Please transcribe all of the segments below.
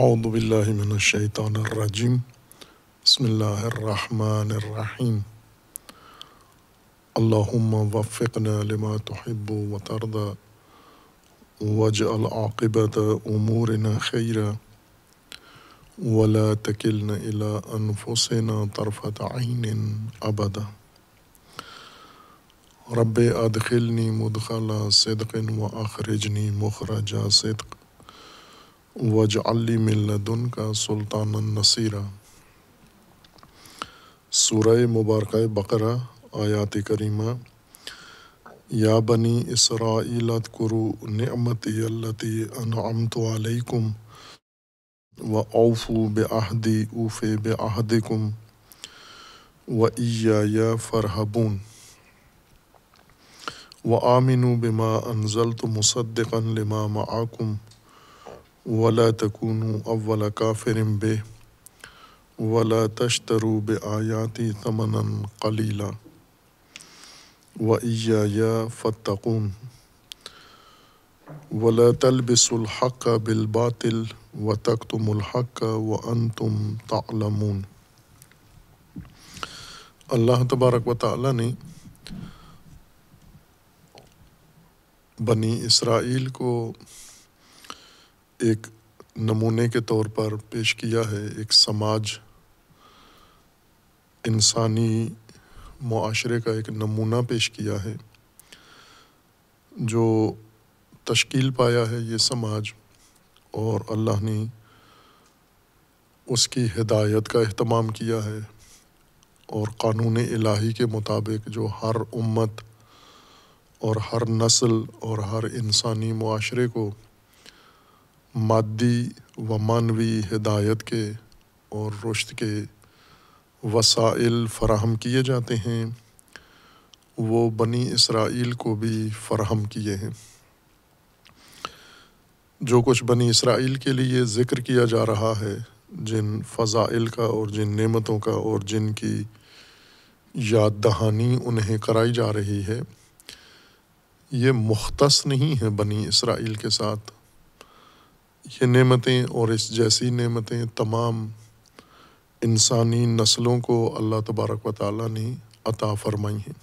أعوذ بالله من الشيطان الرجيم بسم الله الرحمن الرحيم اللهم وفقنا لما تحب وترضى واجعل عاقبة أمورنا خيرا ولا تكلنا إلى أنفسنا طرفة عين أبدا رب أدخلني مدخل صدق وأخرجني مخرج صدق वजअली मिल्लदन का सुल्तान नसीरा सूर्य मुबारक बकर आयात करीमा या बनी इसराइलत कुरु नमती अनअमतुम व औफू बहदी ऊफ़े बहदकुम व ईया फ़रहबून व आमिनु बिमा अनजल तो मुसद्दन लमा माकुम वला तकून अव्वल काफिर बे वला तश्तरू बे आयाती तमनन कलीला व या फ़तकून वला तलबिसुल हक़ बिलबातिल व तख्तुमुल हक़ व अनतुम तालमून अल्लाह तबारक व ताली ने बनी इसराइल को एक नमूने के तौर पर पेश किया है एक समाज इंसानी माशरे का एक नमूना पेश किया है जो तश्कील पाया है ये समाज और अल्लाह ने उसकी हिदायत का अहतमाम किया है और कानून इलाही के मुताबिक जो हर उम्मत और हर नस्ल और हर इंसानी माशरे को मादी व मानवी हिदायत के और रुश्त के वसाइल फ़राहम किए जाते हैं वो बनी इसराइल को भी फ़राहम किए हैं जो कुछ बनी इसराइल के लिए ज़िक्र किया जा रहा है जिन फ़ज़ाइल का और जिन नेमतों का और जिन की याद दहानी उन्हें कराई जा रही है ये मुख्तस नहीं है बनी इसराइल के साथ ये नेमतें और इस जैसी नेमतें तमाम इंसानी नस्लों को अल्लाह तबारक व ताली ने अता फरमाई हैं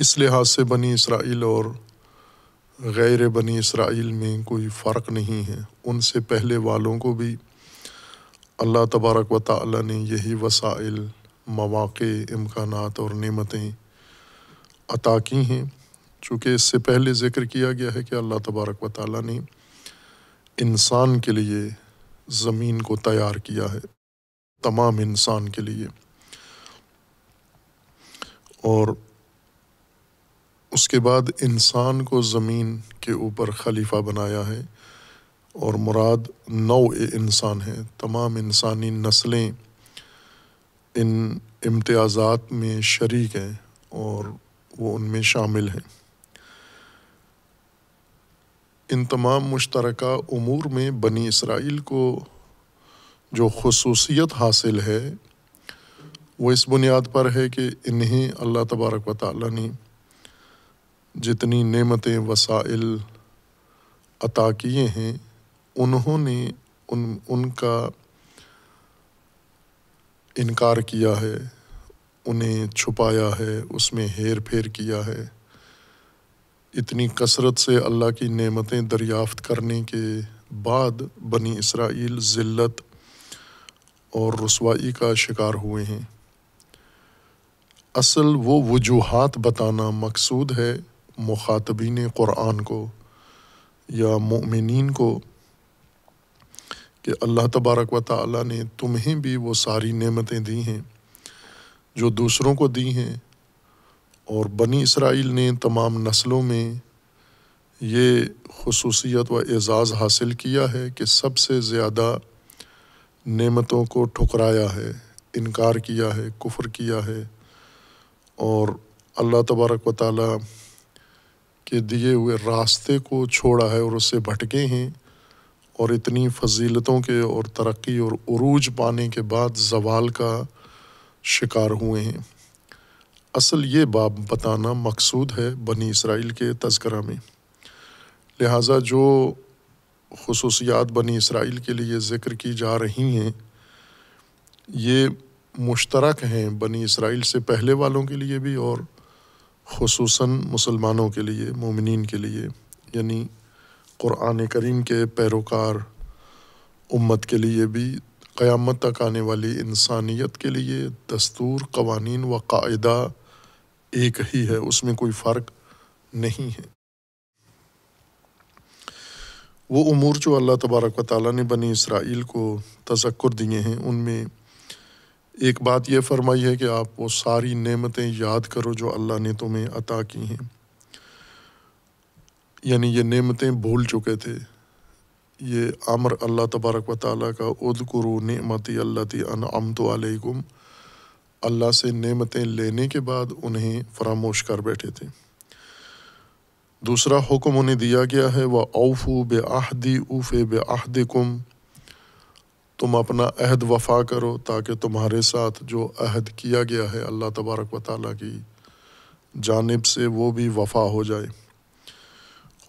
इस लिहाज से बनी इसराइल और गैर बनी इसराइल में कोई फ़र्क नहीं है उनसे पहले वालों को भी अल्लाह तबारक व ताली ने यही वसाइल मौाक़े इम्कान और नेमतें अता की हैं चूँकि इससे पहले ज़िक्र किया गया है कि अल्लाह तबारक व ताली ने इंसान के लिए ज़मीन को तैयार किया है तमाम इंसान के लिए और उसके बाद इंसान को ज़मीन के ऊपर खलीफा बनाया है और मुराद नौ इंसान है तमाम इंसानी नस्लें इन इम्तियाज़ात में शरीक हैं और वो उनमें शामिल हैं इन तमाम मुश्तरक अमूर में बनी इसराइल को जो खसूसियत हासिल है वो इस बुनियाद पर है कि इन्हें अल्लाह तबारक व ताली ने जितनी नमतें वसाइल अता किए हैं उन्होंने उन उनका इनकार किया है उन्हें छुपाया है उसमें हेर फेर किया है इतनी कसरत से अल्लाह की नेमतें दरियाफ्त करने के बाद बनी इसराइल ज़िल्त और रसवाई का शिकार हुए हैं असल वो वजूहत बताना मकसूद है मुखातबीन क़ुरान को या ममिन को कि अल्लाह तबारक व ताली ने तुम्हें भी वो सारी नेमतें दी हैं जो दूसरों को दी हैं और बनी इसराइल ने तमाम नस्लों में ये खसूसियत व एज़ाज़ हासिल किया है कि सबसे ज़्यादा नेमतों को ठुकराया है इनकार किया है कुफ्र किया है और अल्लाह तबारक व ताली के दिए हुए रास्ते को छोड़ा है और उससे भटके हैं और इतनी फजीलतों के और तरक्की और अरूज पाने के बाद जवाल का शिकार हुए हैं असल ये बाब बताना मकसूद है बनी इसराइल के तस्करा में लिहाजा जो खसूसियात बनी इसराइल के लिए ज़िक्र की जा रही हैं ये मुश्तरक हैं बनी इसराइल से पहले वालों के लिए भी और खसूस मुसलमानों के लिए ममिन के लिए यानी क़ुरान करीम के पैरोकार उम्मत के लिए भी क़यामत तक आने वाली इंसानियत के लिए दस्तूर कवानीन व कायदा एक ही है उसमें कोई फ़र्क नहीं है वो उमूर जो अल्लाह तबारक व ताली ने बनी इसराइल को तजक्र दिए हैं उनमें एक बात यह फरमाई है कि आप वो सारी नेमतें याद करो जो अल्लाह ने तुम्हें अता की हैं यानी ये नेमतें भूल चुके थे ये अमर अल्लाह तबारक व ताली का उद करो अल्लाती अन अमत अल्लाह से नेमतें लेने के बाद उन्हें फरामोश कर बैठे थे दूसरा हुक्म उन्हें दिया गया है वह औफू बे आहदी ऊफ़े बे आहद कुम तुम अपना अहद वफा करो ताकि तुम्हारे साथ जो अहद किया गया है अल्लाह तबारक व ताली की जानब से वो भी वफा हो जाए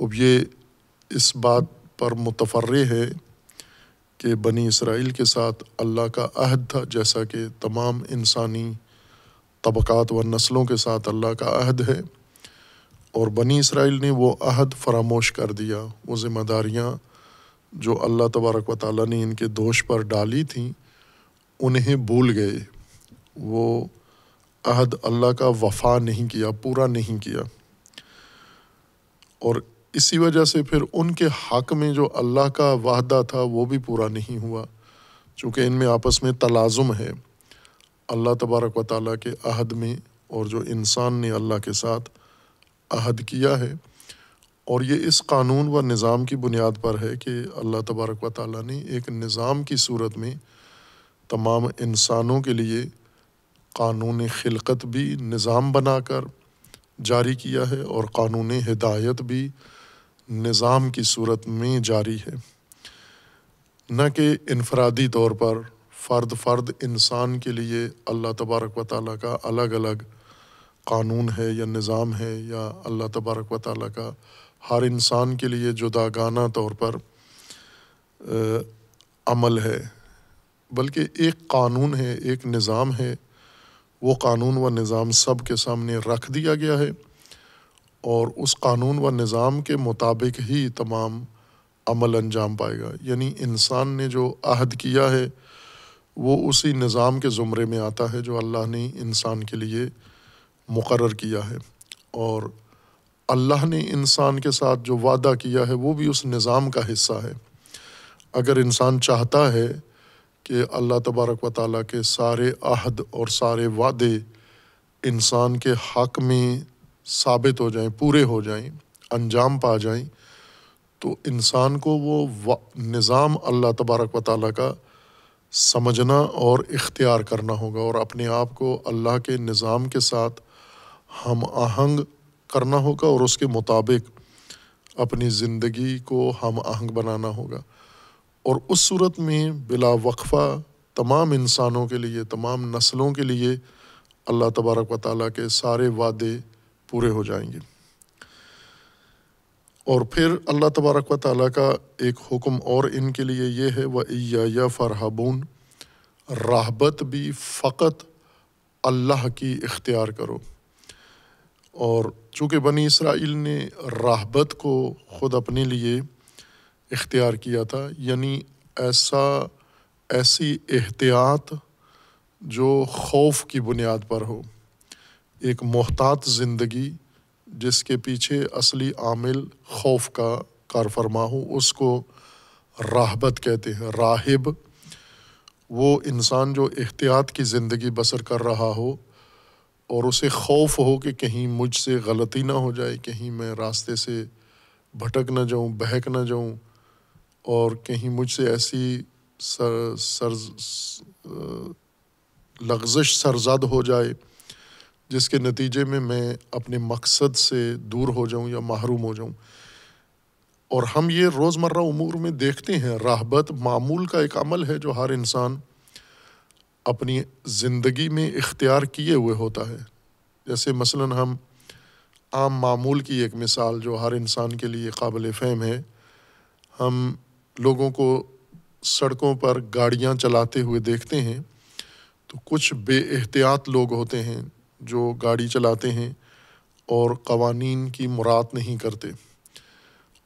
अब ये इस बात पर मुतफ़र है कि बनी इसराइल के साथ अल्लाह का अहद था जैसा कि तमाम इंसानी तबक़ात व नस्लों के साथ अल्लाह का अहद है और बनी इसराइल ने वो अहद फरामोश कर दिया वो ज़िम्मेदारियाँ जो अल्लाह तबारक व ताली ने इनके दोष पर डाली थी उन्हें भूल गए वो अहद अल्लाह का वफा नहीं किया पूरा नहीं किया और इसी वजह से फिर उनके हक में जो अल्लाह का वादा था वो भी पूरा नहीं हुआ चूँकि इनमें आपस में तलाजुम है अल्लाह तबारक व ताली के अहद में और जो इंसान ने अल्लाह के साथ अहद किया है और ये इस कानून व निज़ाम की बुनियाद पर है कि अल्लाह तबारक व ताली ने एक निज़ाम की सूरत में तमाम इंसानों के लिए कानून खिलकत भी निज़ाम बनाकर जारी किया है और कानून हिदायत भी निज़ाम की सूरत में जारी है न कि इनफरादी तौर पर फ़र्द फ़र्द इंसान के लिए अल्लाह तबारक व ताली का अलग अलग कानून है या निज़ाम है या अल्लाह तबारक व ताली का हर इंसान के लिए जुदागाना तौर पर आ, अमल है बल्कि एक कानून है एक निज़ाम है वो कानून व निज़ाम सब के सामने रख दिया गया है और उस कानून व निज़ाम के मुताबिक ही तमाम अमल अंजाम पाएगा यानी इंसान ने जो अहद किया है वो उसी निज़ाम के ज़ुमरे में आता है जो अल्लाह ने इंसान के लिए मुकर किया है और अल्लाह ने इंसान के साथ जो वादा किया है वो भी उस निज़ाम का हिस्सा है अगर इंसान चाहता है कि अल्लाह तबारक व ताली के सारे अहद और सारे वादे इंसान के हक में साबित हो जाएं पूरे हो जाएं अंजाम पा जाएं तो इंसान को वो निज़ाम अल्लाह तबारक व ताली का समझना और इख्तियार करना होगा और अपने आप को अल्लाह के निज़ाम के साथ हम आहंग करना होगा और उसके मुताबिक अपनी ज़िंदगी को हम आहंग बनाना होगा और उस सूरत में बिला वक्फ़ा तमाम इंसानों के लिए तमाम नस्लों के लिए अल्लाह तबारक व ताली के सारे वादे पूरे हो जाएंगे और फिर अल्लाह तबारक व ताली का एक हुक्म और इनके लिए ये है व या फ़रहबून राहबत भी फ़कत अल्लाह की इख्तियार करो और चूँकि बनी इसराइल ने राहबत को ख़ुद अपने लिए इख्तियार किया था यानी ऐसा ऐसी एहतियात जो खौफ की बुनियाद पर हो एक मोहतात ज़िंदगी जिसके पीछे असली आमिल खौफ का कारफरमा हो उसको राहबत कहते हैं राहिब वो इंसान जो एहतियात की ज़िंदगी बसर कर रहा हो और उसे खौफ हो कि कहीं मुझसे गलती ना हो जाए कहीं मैं रास्ते से भटक ना जाऊँ बहक ना जाऊँ और कहीं मुझसे ऐसी सर सर लगजश सरजद हो जाए जिसके नतीजे में मैं अपने मकसद से दूर हो जाऊं या महरूम हो जाऊं और हम ये रोज़मर्रा उमूर में देखते हैं राहबत मामूल का एक अमल है जो हर इंसान अपनी ज़िंदगी में इख्तियार किए हुए होता है जैसे मसलन हम आम मामूल की एक मिसाल जो हर इंसान के लिए काबिल फ़हम है हम लोगों को सड़कों पर गाड़ियाँ चलाते हुए देखते हैं तो कुछ बेहतियात लोग होते हैं जो गाड़ी चलाते हैं और कवानीन की मुराद नहीं करते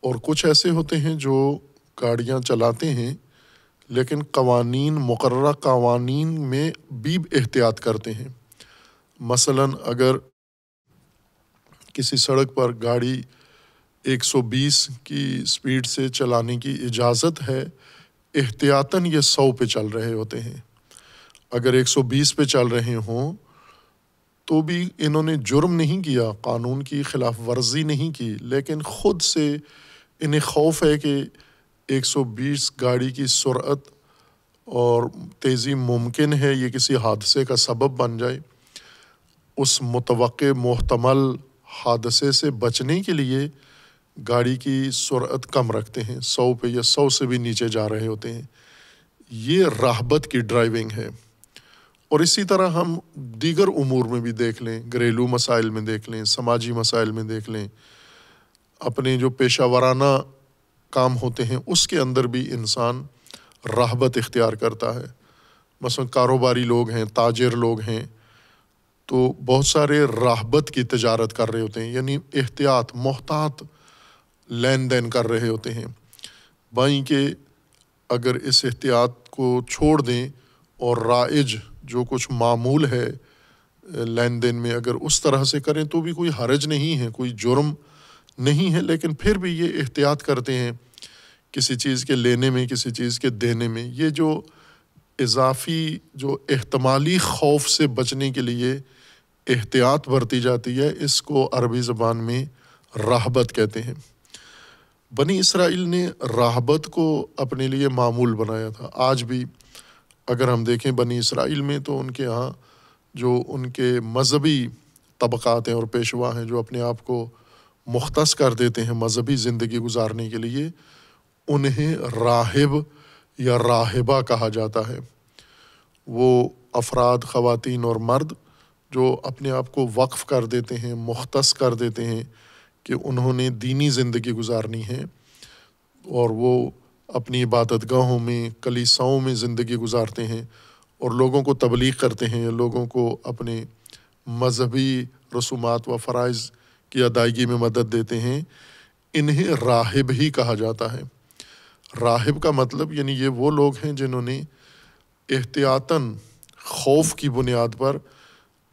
और कुछ ऐसे होते हैं जो गाड़ियाँ चलाते हैं लेकिन कवानीन मुकर कवानीन में भी एहतियात करते हैं मसलन अगर किसी सड़क पर गाड़ी 120 की स्पीड से चलाने की इजाज़त है एहतियातन ये 100 पे चल रहे होते हैं अगर 120 पे चल रहे हों तो भी इन्होंने जुर्म नहीं किया कानून की खिलाफ वर्जी नहीं की लेकिन ख़ुद से इन्हें खौफ है कि 120 गाड़ी की सुरत और तेज़ी मुमकिन है ये किसी हादसे का सबब बन जाए उस मुतव महतमल हादसे से बचने के लिए गाड़ी की सुरत कम रखते हैं सौ पे या सौ से भी नीचे जा रहे होते हैं ये राहबत की ड्राइविंग है और इसी तरह हम दीगर उमूर में भी देख लें घरेलू मसाइल में देख लें समाजी मसाइल में देख लें अपने जो पेशा वाराना काम होते हैं उसके अंदर भी इंसान राहबत इख्तियार करता है मसलन कारोबारी लोग हैं ताजर लोग हैं तो बहुत सारे राहबत की तजारत कर रहे होते हैं यानी एहतियात मोहतात लेन देन कर रहे होते हैं बाई के अगर इस एहतियात को छोड़ दें और राइज जो कुछ मामूल है लेन देन में अगर उस तरह से करें तो भी कोई हरज नहीं है कोई जुर्म नहीं है लेकिन फिर भी ये एहतियात करते हैं किसी चीज़ के लेने में किसी चीज़ के देने में ये जो इजाफी जो एहतमाली खौफ से बचने के लिए एहतियात बरती जाती है इसको अरबी ज़बान में राहबत कहते हैं बनी इसराइल ने राहबत को अपने लिए मामूल बनाया था आज भी अगर हम देखें बनी इसराइल में तो उनके यहाँ जो उनके मजहबी तबक़ात हैं और पेशवा हैं जो अपने आप को मुख्त कर देते हैं मजहबी ज़िंदगी गुजारने के लिए उन्हें राहब या राहबा कहा जाता है वो अफराद ख़वान और मर्द जो अपने आप को वक्फ़ कर देते हैं मुख्त कर देते हैं कि उन्होंने दीनी ज़िंदगी गुजारनी है और वो अपनी इबादत गाहों में कलीसाओं में ज़िंदगी गुजारते हैं और लोगों को तबलीग करते हैं लोगों को अपने मजहबी रसूमात व फ़रज़ की अदायगी में मदद देते हैं इन्हें राहिब ही कहा जाता है राहिब का मतलब यानी ये वो लोग हैं जिन्होंने एहतियातन खौफ की बुनियाद पर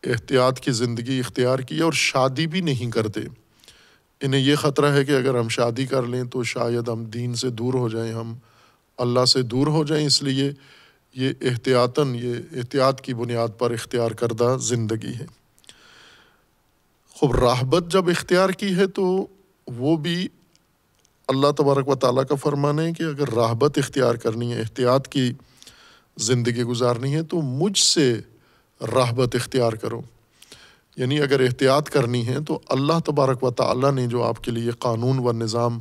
एहतियात की ज़िंदगी इख्तियार की और शादी भी नहीं करते इन्हें ये ख़तरा है कि अगर हम शादी कर लें तो शायद हम दीन से दूर हो जाएं हम अल्लाह से दूर हो जाएं इसलिए ये एहतियातन ये एहतियात की बुनियाद पर इख्तियार करदा ज़िंदगी है खूब राहबत जब इख्तियार की है तो वो भी अल्लाह तबारक व ताली का फरमान है कि अगर राहबत इख्तियार करनी है एहतियात की ज़िंदगी गुजारनी है तो मुझसे राहबत इख्तियार करो यानी अगर एहतियात करनी है तो अल्लाह तबारक व ताली ने जो आपके लिए कानून व निज़ाम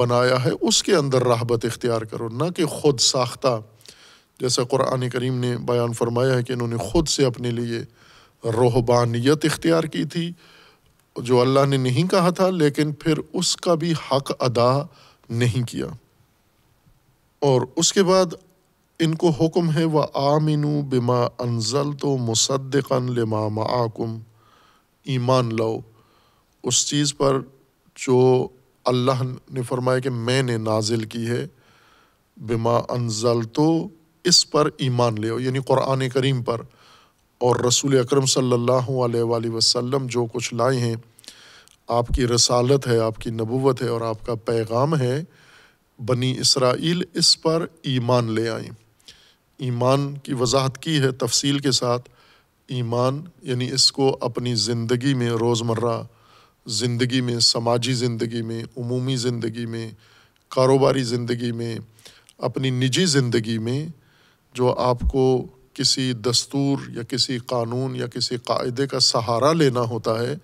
बनाया है उसके अंदर राहबत इख्तियार करो ना कि ख़ुद साख्ता जैसा क़ुरान करीम ने बयान फरमाया है कि इन्होंने ख़ुद से अपने लिए रोहबानियत इख्तियार की थी जो अल्लाह ने नहीं कहा था लेकिन फिर उसका भी हक अदा नहीं किया और उसके बाद इनको हुक्म है व आमिनू बिमा अनजल तो मुसद्दन लमा माकुम ईमान लो उस चीज़ पर जो अल्लाह ने फरमाया कि मैंने नाजिल की है बिमा अनजल तो इस पर ईमान ले यानी क़ुरान करीम पर और रसूल अकरम सल्लल्लाहु अलैहि वसल्लम जो कुछ लाए हैं आपकी रसालत है आपकी नबूवत है और आपका पैगाम है बनी इसराइल इस पर ईमान ले आएँ ईमान की वजाहत की है तफसील के साथ ईमान यानी इसको अपनी ज़िंदगी में रोज़मर्रा ज़िंदगी में समाजी ज़िंदगी में उमूमी ज़िंदगी में कारोबारी ज़िंदगी में अपनी निजी ज़िंदगी में जो आपको किसी दस्तूर या किसी कानून या किसी कायदे का सहारा लेना होता है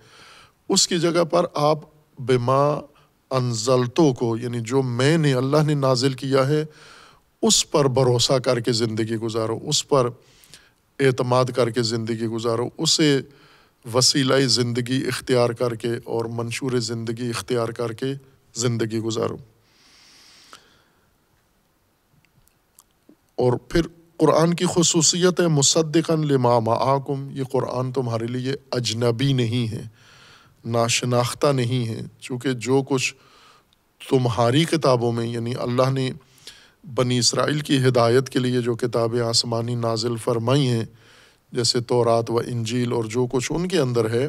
उसकी जगह पर आप बिमा अनजलतों को यानी जो मैंने अल्लाह ने नाजिल किया है उस पर भरोसा करके ज़िंदगी गुजारो उस पर एतमाद करके ज़िंदगी गुजारो उसे वसीलाई ज़िंदगी इख्तियार करके और मंशूर ज़िंदगी इख्तियार करके ज़िंदगी गुजारो और फिर कुरान की खसूसियत है मुसद्दकन लिमाम आकुम ये कुरान तुम्हारे लिए अजनबी नहीं है नाशनाख्ता नहीं है चूँकि जो कुछ तुम्हारी किताबों में यानी अल्लाह ने बनी इसराइल की हिदायत के लिए जो किताबें आसमानी नाजिल फरमाई हैं जैसे तोरात व इंजील और जो कुछ उनके अंदर है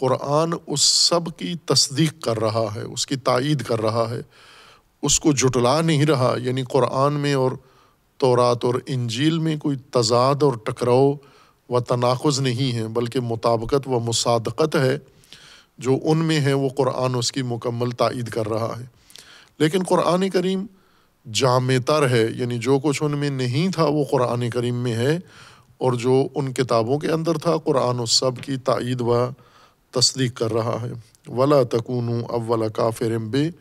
क़ुरान उस सब की तस्दीक कर रहा है उसकी तायद कर रहा है उसको जुटला नहीं रहा यानी क़ुरान में और तोरात और इंजील में कोई तजाद और टकराव व तनाखज़ नहीं है बल्कि मुताबकत व मुसादकत है जो उनमें है वो क़ुरान उसकी मुकम्मल तायद कर रहा है लेकिन क़ुरान करीम जामेतर है यानी जो कुछ उनमें नहीं था वो क़ुरान करीम में है और जो उन किताबों के अंदर था क़ुरान सब की तइद व तस्दीक कर रहा है वला तकून अव्वल काफिर बे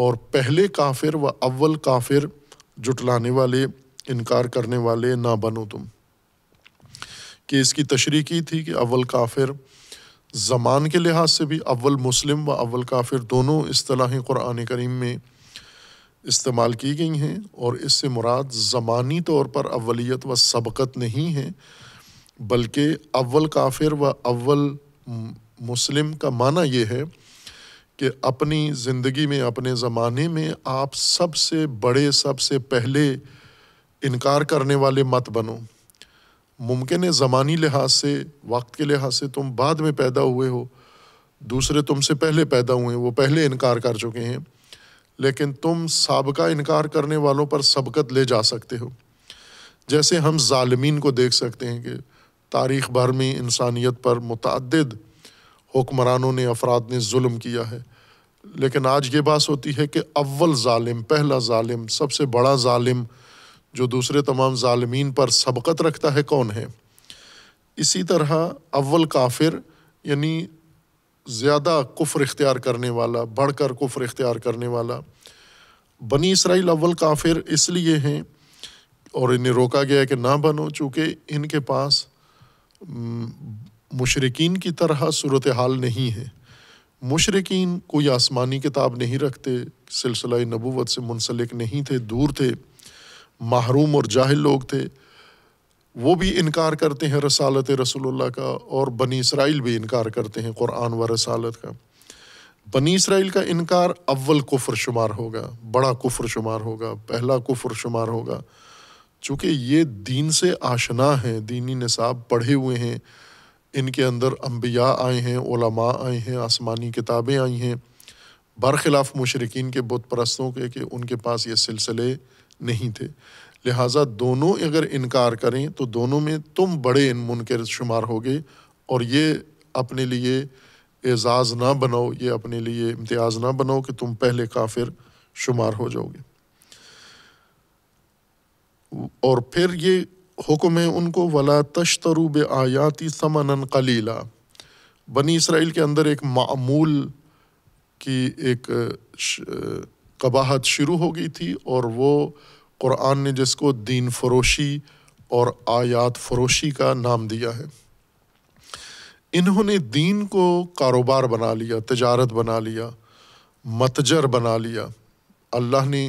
और पहले काफिर व अव्वल काफिर जुटलाने वाले इनकार करने वाले ना बनो तुम कि इसकी तशरी की थी कि अव्वल काफिर ज़मान के लिहाज से भी अव्वल मुस्लिम व अव्वल काफिर दोनों असलाही क़ुरान करीम में इस्तेमाल की गई हैं और इससे मुराद ज़मानी तौर पर अवलीत व सबकत नहीं है बल्कि अव्वल काफिर व अव्वल मुस्लिम का माना ये है कि अपनी ज़िंदगी में अपने ज़माने में आप सबसे बड़े सबसे पहले इनकार करने वाले मत बनो मुमकिन है ज़मानी लिहाज से वक्त के लिहाज से तुम बाद में पैदा हुए हो दूसरे तुमसे पहले पैदा हुए हैं वो पहले इनकार कर चुके हैं लेकिन तुम सबका इनकार करने वालों पर सबकत ले जा सकते हो जैसे हम ालमीन को देख सकते हैं कि तारीख़ भर में इंसानियत पर मतद हुक्मरानों ने अफराद ने म किया है लेकिन आज ये बात होती है कि अव्वल ालिम पहला ालिम सबसे बड़ा ालिम जो दूसरे तमाम ालमीन पर सबकत रखता है कौन है इसी तरह अव्वल काफिर यानी ज़्यादा कुफ्र इख्तियार करने वाला बढ़कर कुफ्र इख्तियार करने वाला बनी इसराइल अव्वल काफिर इसलिए हैं और इन्हें रोका गया है कि ना बनो चूँकि इनके पास मुशरकिन की तरह सूरत हाल नहीं है मुशरकिन कोई आसमानी किताब नहीं रखते सिलसिला नबूवत से मुंसलिक नहीं थे दूर थे महरूम और जाहिल लोग थे वो भी इनकार करते हैं रसालत रसूलुल्लाह का और बनी इसराइल भी इनकार करते हैं क़ुरान व रसालत का बनी इसराइल का इनकार अव्वल कुफ़र शुमार होगा बड़ा कुफ़र शुमार होगा पहला कुफ्र शुमार होगा चूँकि ये दीन से आशना है दीनी निसाब पढ़े हुए हैं इनके अंदर अम्बिया आए हैं ओलमा आए हैं आसमानी किताबें आई हैं बरखिलाफ़ मशरकिन के बुत परस्तों के कि उनके पास ये सिलसिले नहीं थे लिहाजा दोनों अगर इनकार करें तो दोनों में तुम बड़े मुनकर शुमार होगे और ये अपने लिए एजाज़ ना बनाओ ये अपने लिए इम्तियाज़ ना बनाओ कि तुम पहले काफिर शुमार हो जाओगे और फिर ये हुक्म है उनको वला तशतरू बे आयाती समन कलीला बनी इसराइल के अंदर एक मामूल की एक कबाहत शुरू हो गई थी और वो कुरान ने जिसको दीन फरोशी और आयात फरोशी का नाम दिया है इन्होंने दीन को कारोबार बना लिया तजारत बना लिया मतजर बना लिया अल्लाह ने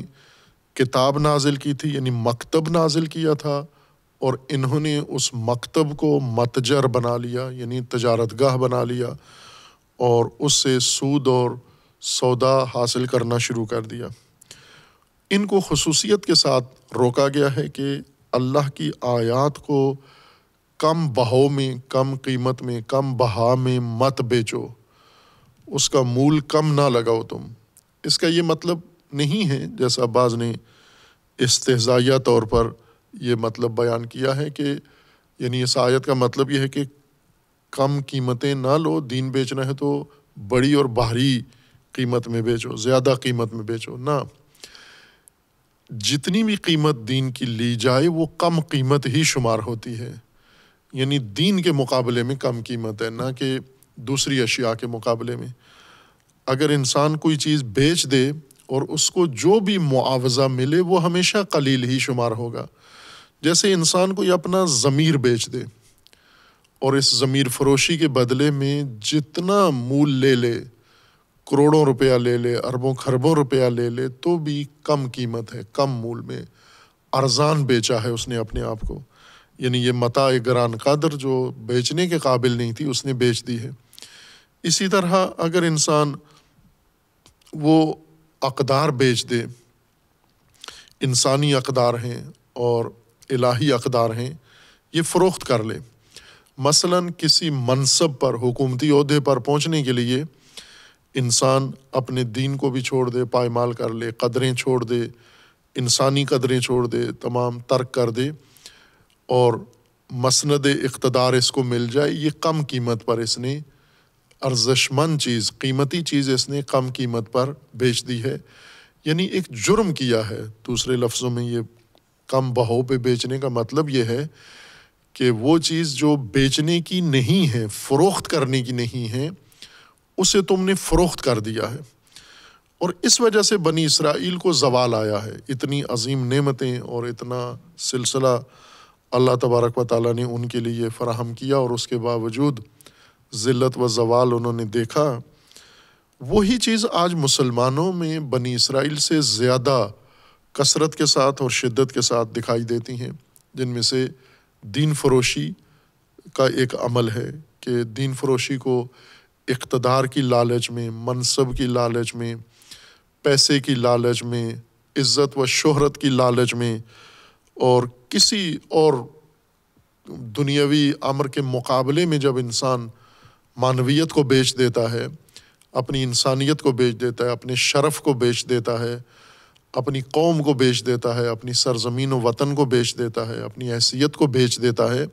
किताब नाजिल की थी यानी मकतब नाजिल किया था और इन्होंने उस मकतब को मतजर बना लिया यानी तजारत गाह बना लिया और उससे सूद और सौदा हासिल करना शुरू कर दिया इनको खसूसियत के साथ रोका गया है कि अल्लाह की आयात को कम बहाव में कम कीमत में कम बहा में मत बेचो उसका मूल कम ना लगाओ तुम इसका ये मतलब नहीं है जैसा अब्बास ने इसतजाया तौर पर यह मतलब बयान किया है कि यानी इस आयत का मतलब यह है कि कम कीमतें ना लो दीन बेचना है तो बड़ी और बाहरी कीमत में बेचो ज़्यादा कीमत में बेचो ना जितनी भी कीमत दीन की ली जाए वो कम कीमत ही शुमार होती है यानी दीन के मुकाबले में कम कीमत है ना कि दूसरी अशिया के मुकाबले में अगर इंसान कोई चीज़ बेच दे और उसको जो भी मुआवजा मिले वो हमेशा कलील ही शुमार होगा जैसे इंसान कोई अपना ज़मीर बेच दे और इस ज़मीर फरोशी के बदले में जितना मूल ले ले करोड़ों रुपया ले ले अरबों खरबों रुपया ले ले तो भी कम कीमत है कम मूल में अरजान बेचा है उसने अपने आप को यानी ये मता गरान कदर जो बेचने के काबिल नहीं थी उसने बेच दी है इसी तरह अगर इंसान वो अकदार बेच दे इंसानी अकदार हैं और इलाही अकदार हैं ये फ़रोख्त कर ले मसलन किसी मनसब पर हुकूमती अहदे पर पहुँचने के लिए इंसान अपने दीन को भी छोड़ दे पायमाल कर ले कदरें छोड़ दे इंसानी कदरें छोड़ दे तमाम तर्क कर दे और मसंद इकतदार इसको मिल जाए ये कम कीमत पर इसने अर्जशमंद चीज़ कीमती चीज़ इसने कम कीमत पर बेच दी है यानी एक जुर्म किया है दूसरे लफ्ज़ों में ये कम बहाव पर बेचने का मतलब ये है कि वो चीज़ जो बेचने की नहीं है फ़रोख्त करने की नहीं है उसे तुमने फ़रोख्त कर दिया है और इस वजह से बनी इसराइल को जवाल आया है इतनी अजीम नेमतें और इतना सिलसिला अल्लाह तबारक व ताली ने उनके लिए फ़राहम किया और उसके बावजूद ज़िल्त व जवाल उन्होंने देखा वही चीज़ आज मुसलमानों में बनी इसराइल से ज़्यादा कसरत के साथ और शिद्दत के साथ दिखाई देती हैं जिनमें से दीन फरोशी का एक अमल है कि दीन फरोशी को इकतदार की लालच में मनसब की लालच में पैसे की लालच में इज़्ज़त व शोहरत की लालच में और किसी और दुनियावी अमर के मुकाबले में जब इंसान मानवीत को बेच देता है अपनी इंसानियत को बेच देता है अपने शरफ़ को बेच देता है अपनी कौम को बेच देता है अपनी सरजमीन व वतन को बेच देता है अपनी हैसियत को बेच देता है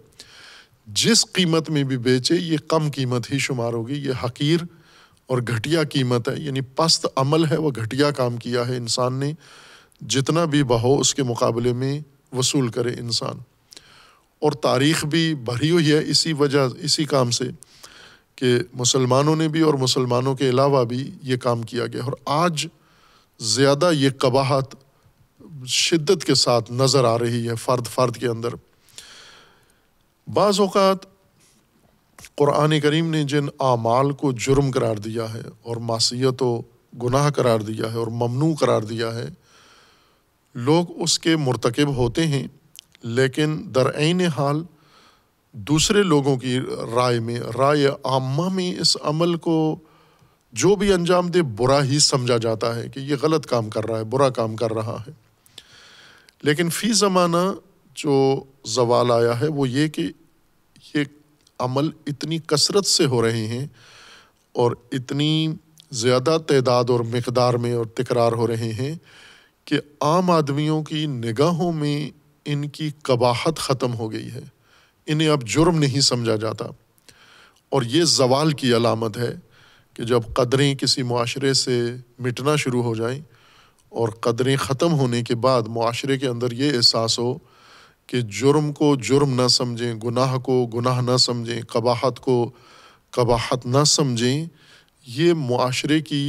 जिस कीमत में भी बेचे ये कम कीमत ही शुमार होगी ये हकीर और घटिया कीमत है यानी पस्त अमल है वह घटिया काम किया है इंसान ने जितना भी बहो उसके मुकाबले में वसूल करे इंसान और तारीख भी भरी हुई है इसी वजह इसी काम से कि मुसलमानों ने भी और मुसलमानों के अलावा भी ये काम किया गया और आज ज़्यादा ये कबाहत शिद्दत के साथ नज़र आ रही है फ़र्द फ़र्द के अंदर बाज बाज़ात क़ुरान करीम ने जिन आमाल को जुर्म करार दिया है और मासीत व गुनाह करार दिया है और ममनू करार दिया है लोग उसके मरतकब होते हैं लेकिन दरअन हाल दूसरे लोगों की राय में राय आमा में इस अमल को जो भी अंजाम दे बुरा ही समझा जाता है कि ये गलत काम कर रहा है बुरा काम कर रहा है लेकिन फ़ी ज़माना जो जवाल आया है वो ये कि ये अमल इतनी कसरत से हो रहे हैं और इतनी ज़्यादा तदाद और मकदार में और तकरार हो रहे हैं कि आम आदमियों की निगाहों में इनकी कबाहत ख़त्म हो गई है इन्हें अब जुर्म नहीं समझा जाता और ये जवाल की अलामत है कि जब कदरें किसी माशरे से मिटना शुरू हो जाएं और कदरें ख़त्म होने के बाद माशरे के अंदर ये एहसास हो कि जुर्म को जुर्म ना समझें गुनाह को गुनाह ना समझें कबाहत को कबाहत ना समझें ये माशरे की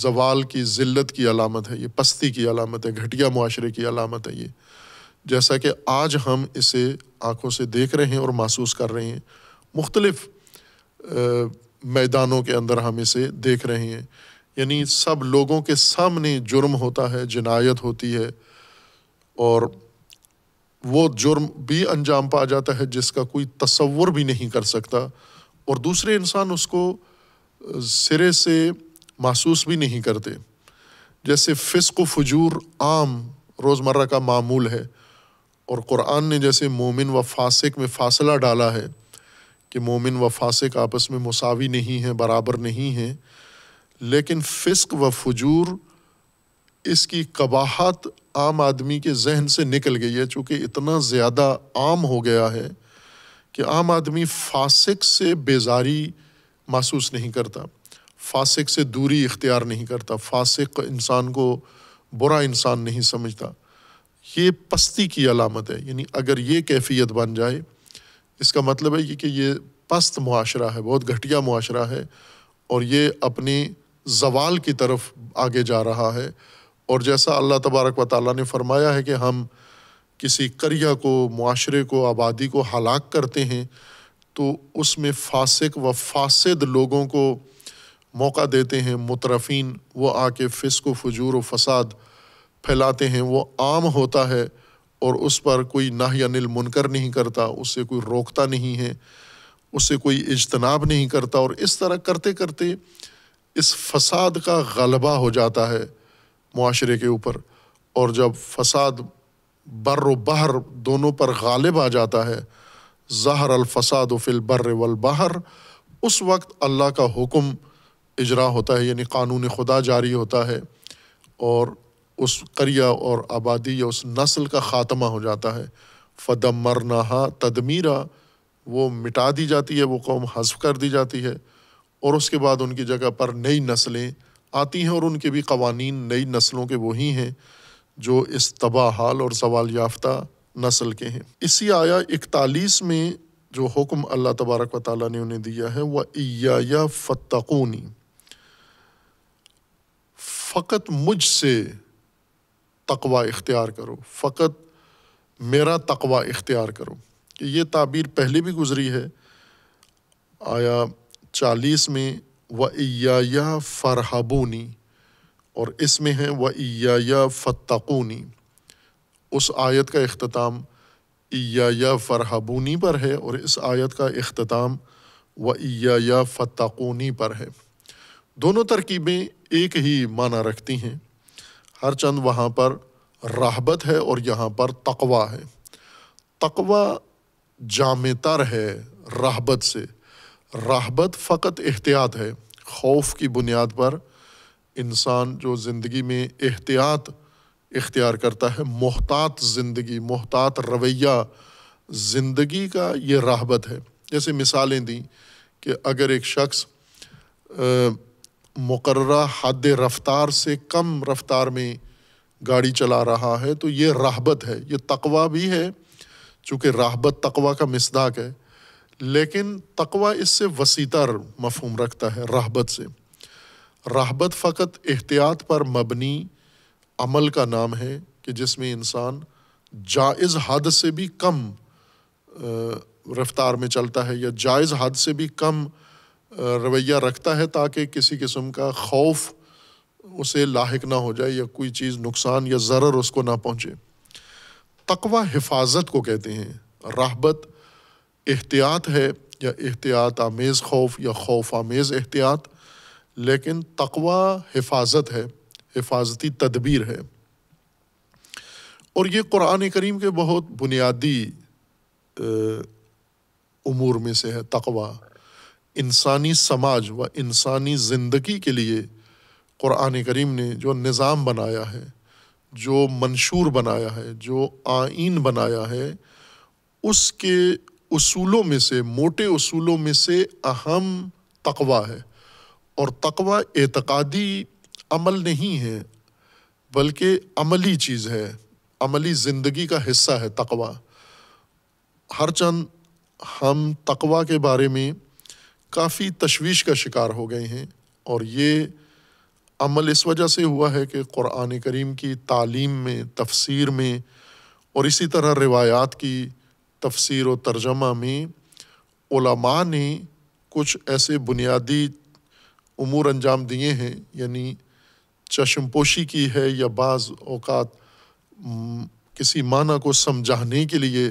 जवाल की ज़िल्त की अलामत है ये पस्ती की अलामत है घटिया माशरे की अलामत है ये जैसा कि आज हम इसे आँखों से देख रहे हैं और महसूस कर रहे हैं मुख्तलफ़ मैदानों के अंदर हम इसे देख रहे हैं यानी सब लोगों के सामने जुर्म होता है जनायत होती है और वो जुर्म भी अंजाम पा जाता है जिसका कोई तस्वुर भी नहीं कर सकता और दूसरे इंसान उसको सिरे से महसूस भी नहीं करते जैसे फ़िस्क फजूर आम रोज़मर्रा का मामूल है और क़ुरान ने जैसे मोमिन व फासिक में फासला डाला है कि मोमिन व फासिक आपस में मुसावी नहीं है बराबर नहीं है लेकिन फ़िस्क व फजूर इसकी कबाहत आम आदमी के जहन से निकल गई है चूँकि इतना ज़्यादा आम हो गया है कि आम आदमी फासिक से बेजारी महसूस नहीं करता फासिक से दूरी इख्तियार नहीं करता फासिक इंसान को बुरा इंसान नहीं समझता ये पस्ती की अलामत है यानी अगर ये कैफियत बन जाए इसका मतलब है कि ये पस्त मुआशरा है बहुत घटिया मुआशरा है और ये अपने जवाल की तरफ आगे जा रहा है और जैसा अल्लाह तबारक व ताली ने फरमाया है कि हम किसी करिया को माशरे को आबादी को हलाक करते हैं तो उसमें फासिक व फासद लोगों को मौका देते हैं मुतरफिन वो आके फिसक फजूर व फसाद फैलाते हैं वो आम होता है और उस पर कोई नाह अनिल मुनकर नहीं करता उससे कोई रोकता नहीं है उससे कोई इजतनाब नहीं करता और इस तरह करते करते इस फसाद का गलबा हो जाता है माशरे के ऊपर और जब फसाद बर बहर दोनों पर गालिब आ जाता है ज़हर अलफसाद फिल बर वल बहर उस वक्त अल्लाह का हुक्म इजरा होता है यानी कानून खुदा जारी होता है और उस करिया और आबादी या उस नस्ल का ख़ात्मा हो जाता है फदमर नहा तदमीरा वो मिटा दी जाती है वो कौम हजफ कर दी जाती है और उसके बाद उनकी जगह पर नई नस्लें आती हैं और उनके भी कवानीन नई नस्लों के वही हैं जो इस तबाह हाल और सवाल याफ्ता नस्ल के हैं इसी आया इकतालीस में जो हुक्म अल्लाह तबारक व ताली ने उन्हें दिया है वह या फ़तकूनी फ़कत मुझ से तकवा इख्तियार करो फ़कत मेरा तकवा इख्तियार करो कि ये ताबीर पहले भी गुजरी है आया चालीस में व ईया फ़रहबूनी और इसमें है व ईया फ़तकूनी उस आयत का अख्ताम ईया फ़रहबूनी पर है और इस आयत का अख्ताम व ईया फ़तकूनी पर है दोनों तरकीबें एक ही माना रखती हैं हर चंद वहाँ पर राहबत है और यहाँ पर तकवा है तकवा जाम तर है राहबत से राहबत फ़कत एहतियात है खौफ की बुनियाद पर इंसान जो ज़िंदगी में एहतियात इख्तियार करता है मोहतात ज़िंदगी मोहतात रवैया ज़िंदगी का ये राहबत है जैसे मिसालें दी कि अगर एक शख्स मुकर हद रफ्तार से कम रफ्तार में गाड़ी चला रहा है तो ये राहबत है ये तकवा भी है चूँकि राहबत तकवा का मसदाक है लेकिन तकवा इससे वसी तर मफहम रखता है राहबत से राहबत फ़कत एहतियात पर मबनी अमल का नाम है कि जिसमें इंसान जायज़ हद से भी कम रफ्तार में चलता है या जायज़ हद से भी कम रवैया रखता है ताकि किसी किस्म का खौफ उसे लाक ना हो जाए या कोई चीज़ नुकसान या ज़र उसको ना पहुँचे तकवा हिफाजत को कहते हैं राहबत एहतियात है या एहतियात आमेज़ खौफ या खौफ आमेज़ एहतियात लेकिन तकवा हिफाजत है हिफाजती तदबीर है और ये क़ुरान करीम के बहुत बुनियादी उमूर में से है तकवा इंसानी समाज व इंसानी ज़िंदगी के लिए क़ुरान करीम ने जो निज़ाम बनाया है जो मंशूर बनाया है जो आइन बनाया है उसके उसूलों में से मोटे असूलों में से अहम तकवा है और तकवा एतकादी अमल नहीं है बल्कि अमली चीज़ है अमली ज़िंदगी का हिस्सा है तकवा हर चंद हम तकवा के बारे में काफ़ी तशवीश का शिकार हो गए हैं और ये अमल इस वजह से हुआ है कि क़ुरान करीम की तालीम में तफसीर में और इसी तरह रिवायात की तफसीर और तर्जमा में ओलमा ने कुछ ऐसे बुनियादी अमूर अंजाम दिए हैं यानी चशमपोशी की है या बाज़ अवकात किसी माना को समझाने के लिए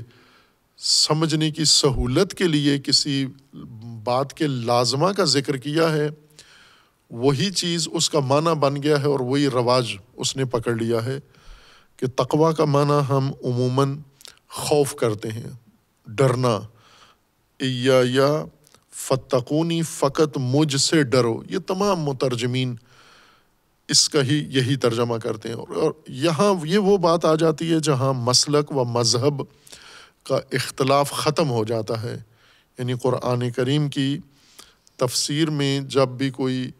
समझने की सहूलत के लिए किसी बात के लाजमा का जिक्र किया है वही चीज़ उसका माना बन गया है और वही रवाज उसने पकड़ लिया है कि तकवा का माना हम उमूमन खौफ करते हैं डरना या या फ़तकूनी फ़कत मुझ से डरो ये तमाम मुतरजमीन इसका ही यही तर्जमा करते हैं और यहाँ ये वो बात आ जाती है जहाँ मसलक व मज़हब का इख्तलाफ ख़त्म हो जाता है यानी क़ुरान करीम की तफसीर में जब भी कोई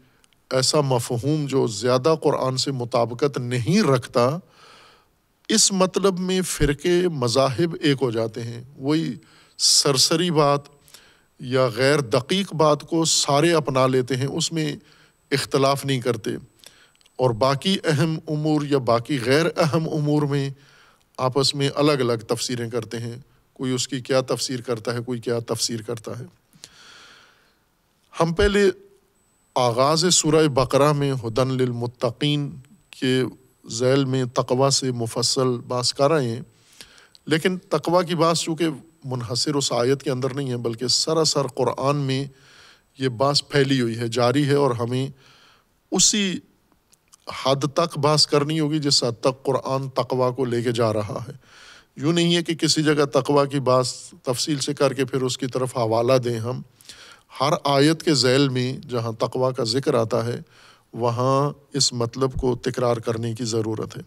ऐसा मफहूम जो ज़्यादा क़ुरान से मुताबकत नहीं रखता इस मतलब में फ़िरके मजाहब एक हो जाते हैं वही सरसरी बात या गैर दकीक बात को सारे अपना लेते हैं उसमें इख्तलाफ नहीं करते और बाकी अहम उमूर या बाकी गैर अहम उमूर में आपस में अलग अलग तफसीरें करते हैं कोई उसकी क्या तफसीर करता है कोई क्या तफसीर करता है हम पहले आगाज़ सूर बकरा में हदन लमतकीन के झैल में तकवा से मुफसल बास कर रहे हैं लेकिन तकवा की बात चूँकि मुनहसर उस आयत के अंदर नहीं है बल्कि सरासर क़ुरान में ये बास फैली हुई है जारी है और हमें उसी हद तक बास करनी होगी जिस हद तक क़ुरान तकवा को लेके जा रहा है यूँ नहीं है कि किसी जगह तकवा की बात तफसील से करके फिर उसकी तरफ हवाला दें हम हर आयत के झैल में जहाँ तकवा का ज़िक्र आता है वहाँ इस मतलब को तकरार करने की ज़रूरत है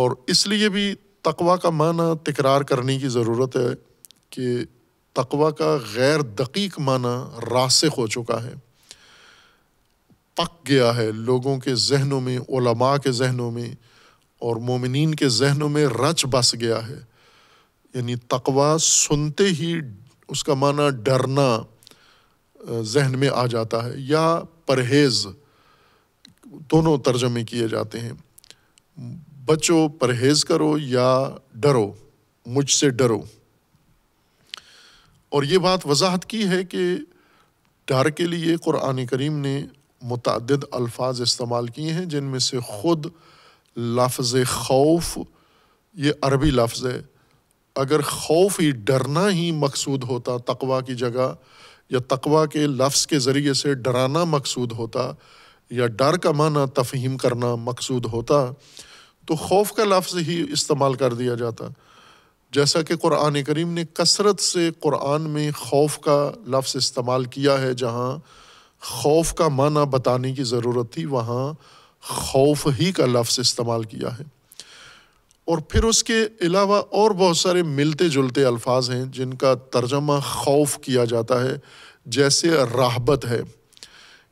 और इसलिए भी तकवा का माना तकरार करने की ज़रूरत है कि तकवा का गैर दकीक माना रासख हो चुका है पक गया है लोगों के जहनों में ओलमा के जहनों में और मोमिन के जहनों में रच बस गया है यानी तकवा सुनते ही उसका माना डरना जहन में आ जाता है या परहेज़ दोनों तर्जमे किए जाते हैं बचो परहेज़ करो या डरो मुझसे डरो और ये बात वजाहत की है कि डर के लिए क़ुरान करीम ने मतद अल्फाज इस्तेमाल किए हैं जिनमें से ख़ुद लफज खौफ ये अरबी लफ्ज़ है अगर खौफ ही डरना ही मकसूद होता तकवा की जगह या तकवा के लफ्स के ज़रिए से डराना मकसूद होता या डर का माना तफहीम करना मकसूद होता तो खौफ का लफ्ज़ ही इस्तेमाल कर दिया जाता जैसा कि कुरान करीम ने कसरत से कुरान में खौफ का लफ्स इस्तेमाल किया है जहाँ खौफ का माना बताने की ज़रूरत थी वहाँ खौफ ही का लफ्ज़ इस्तेमाल किया है और फिर उसके अलावा और बहुत सारे मिलते जुलते अल्फाज हैं जिनका तर्जमा खौफ किया जाता है जैसे राहबत है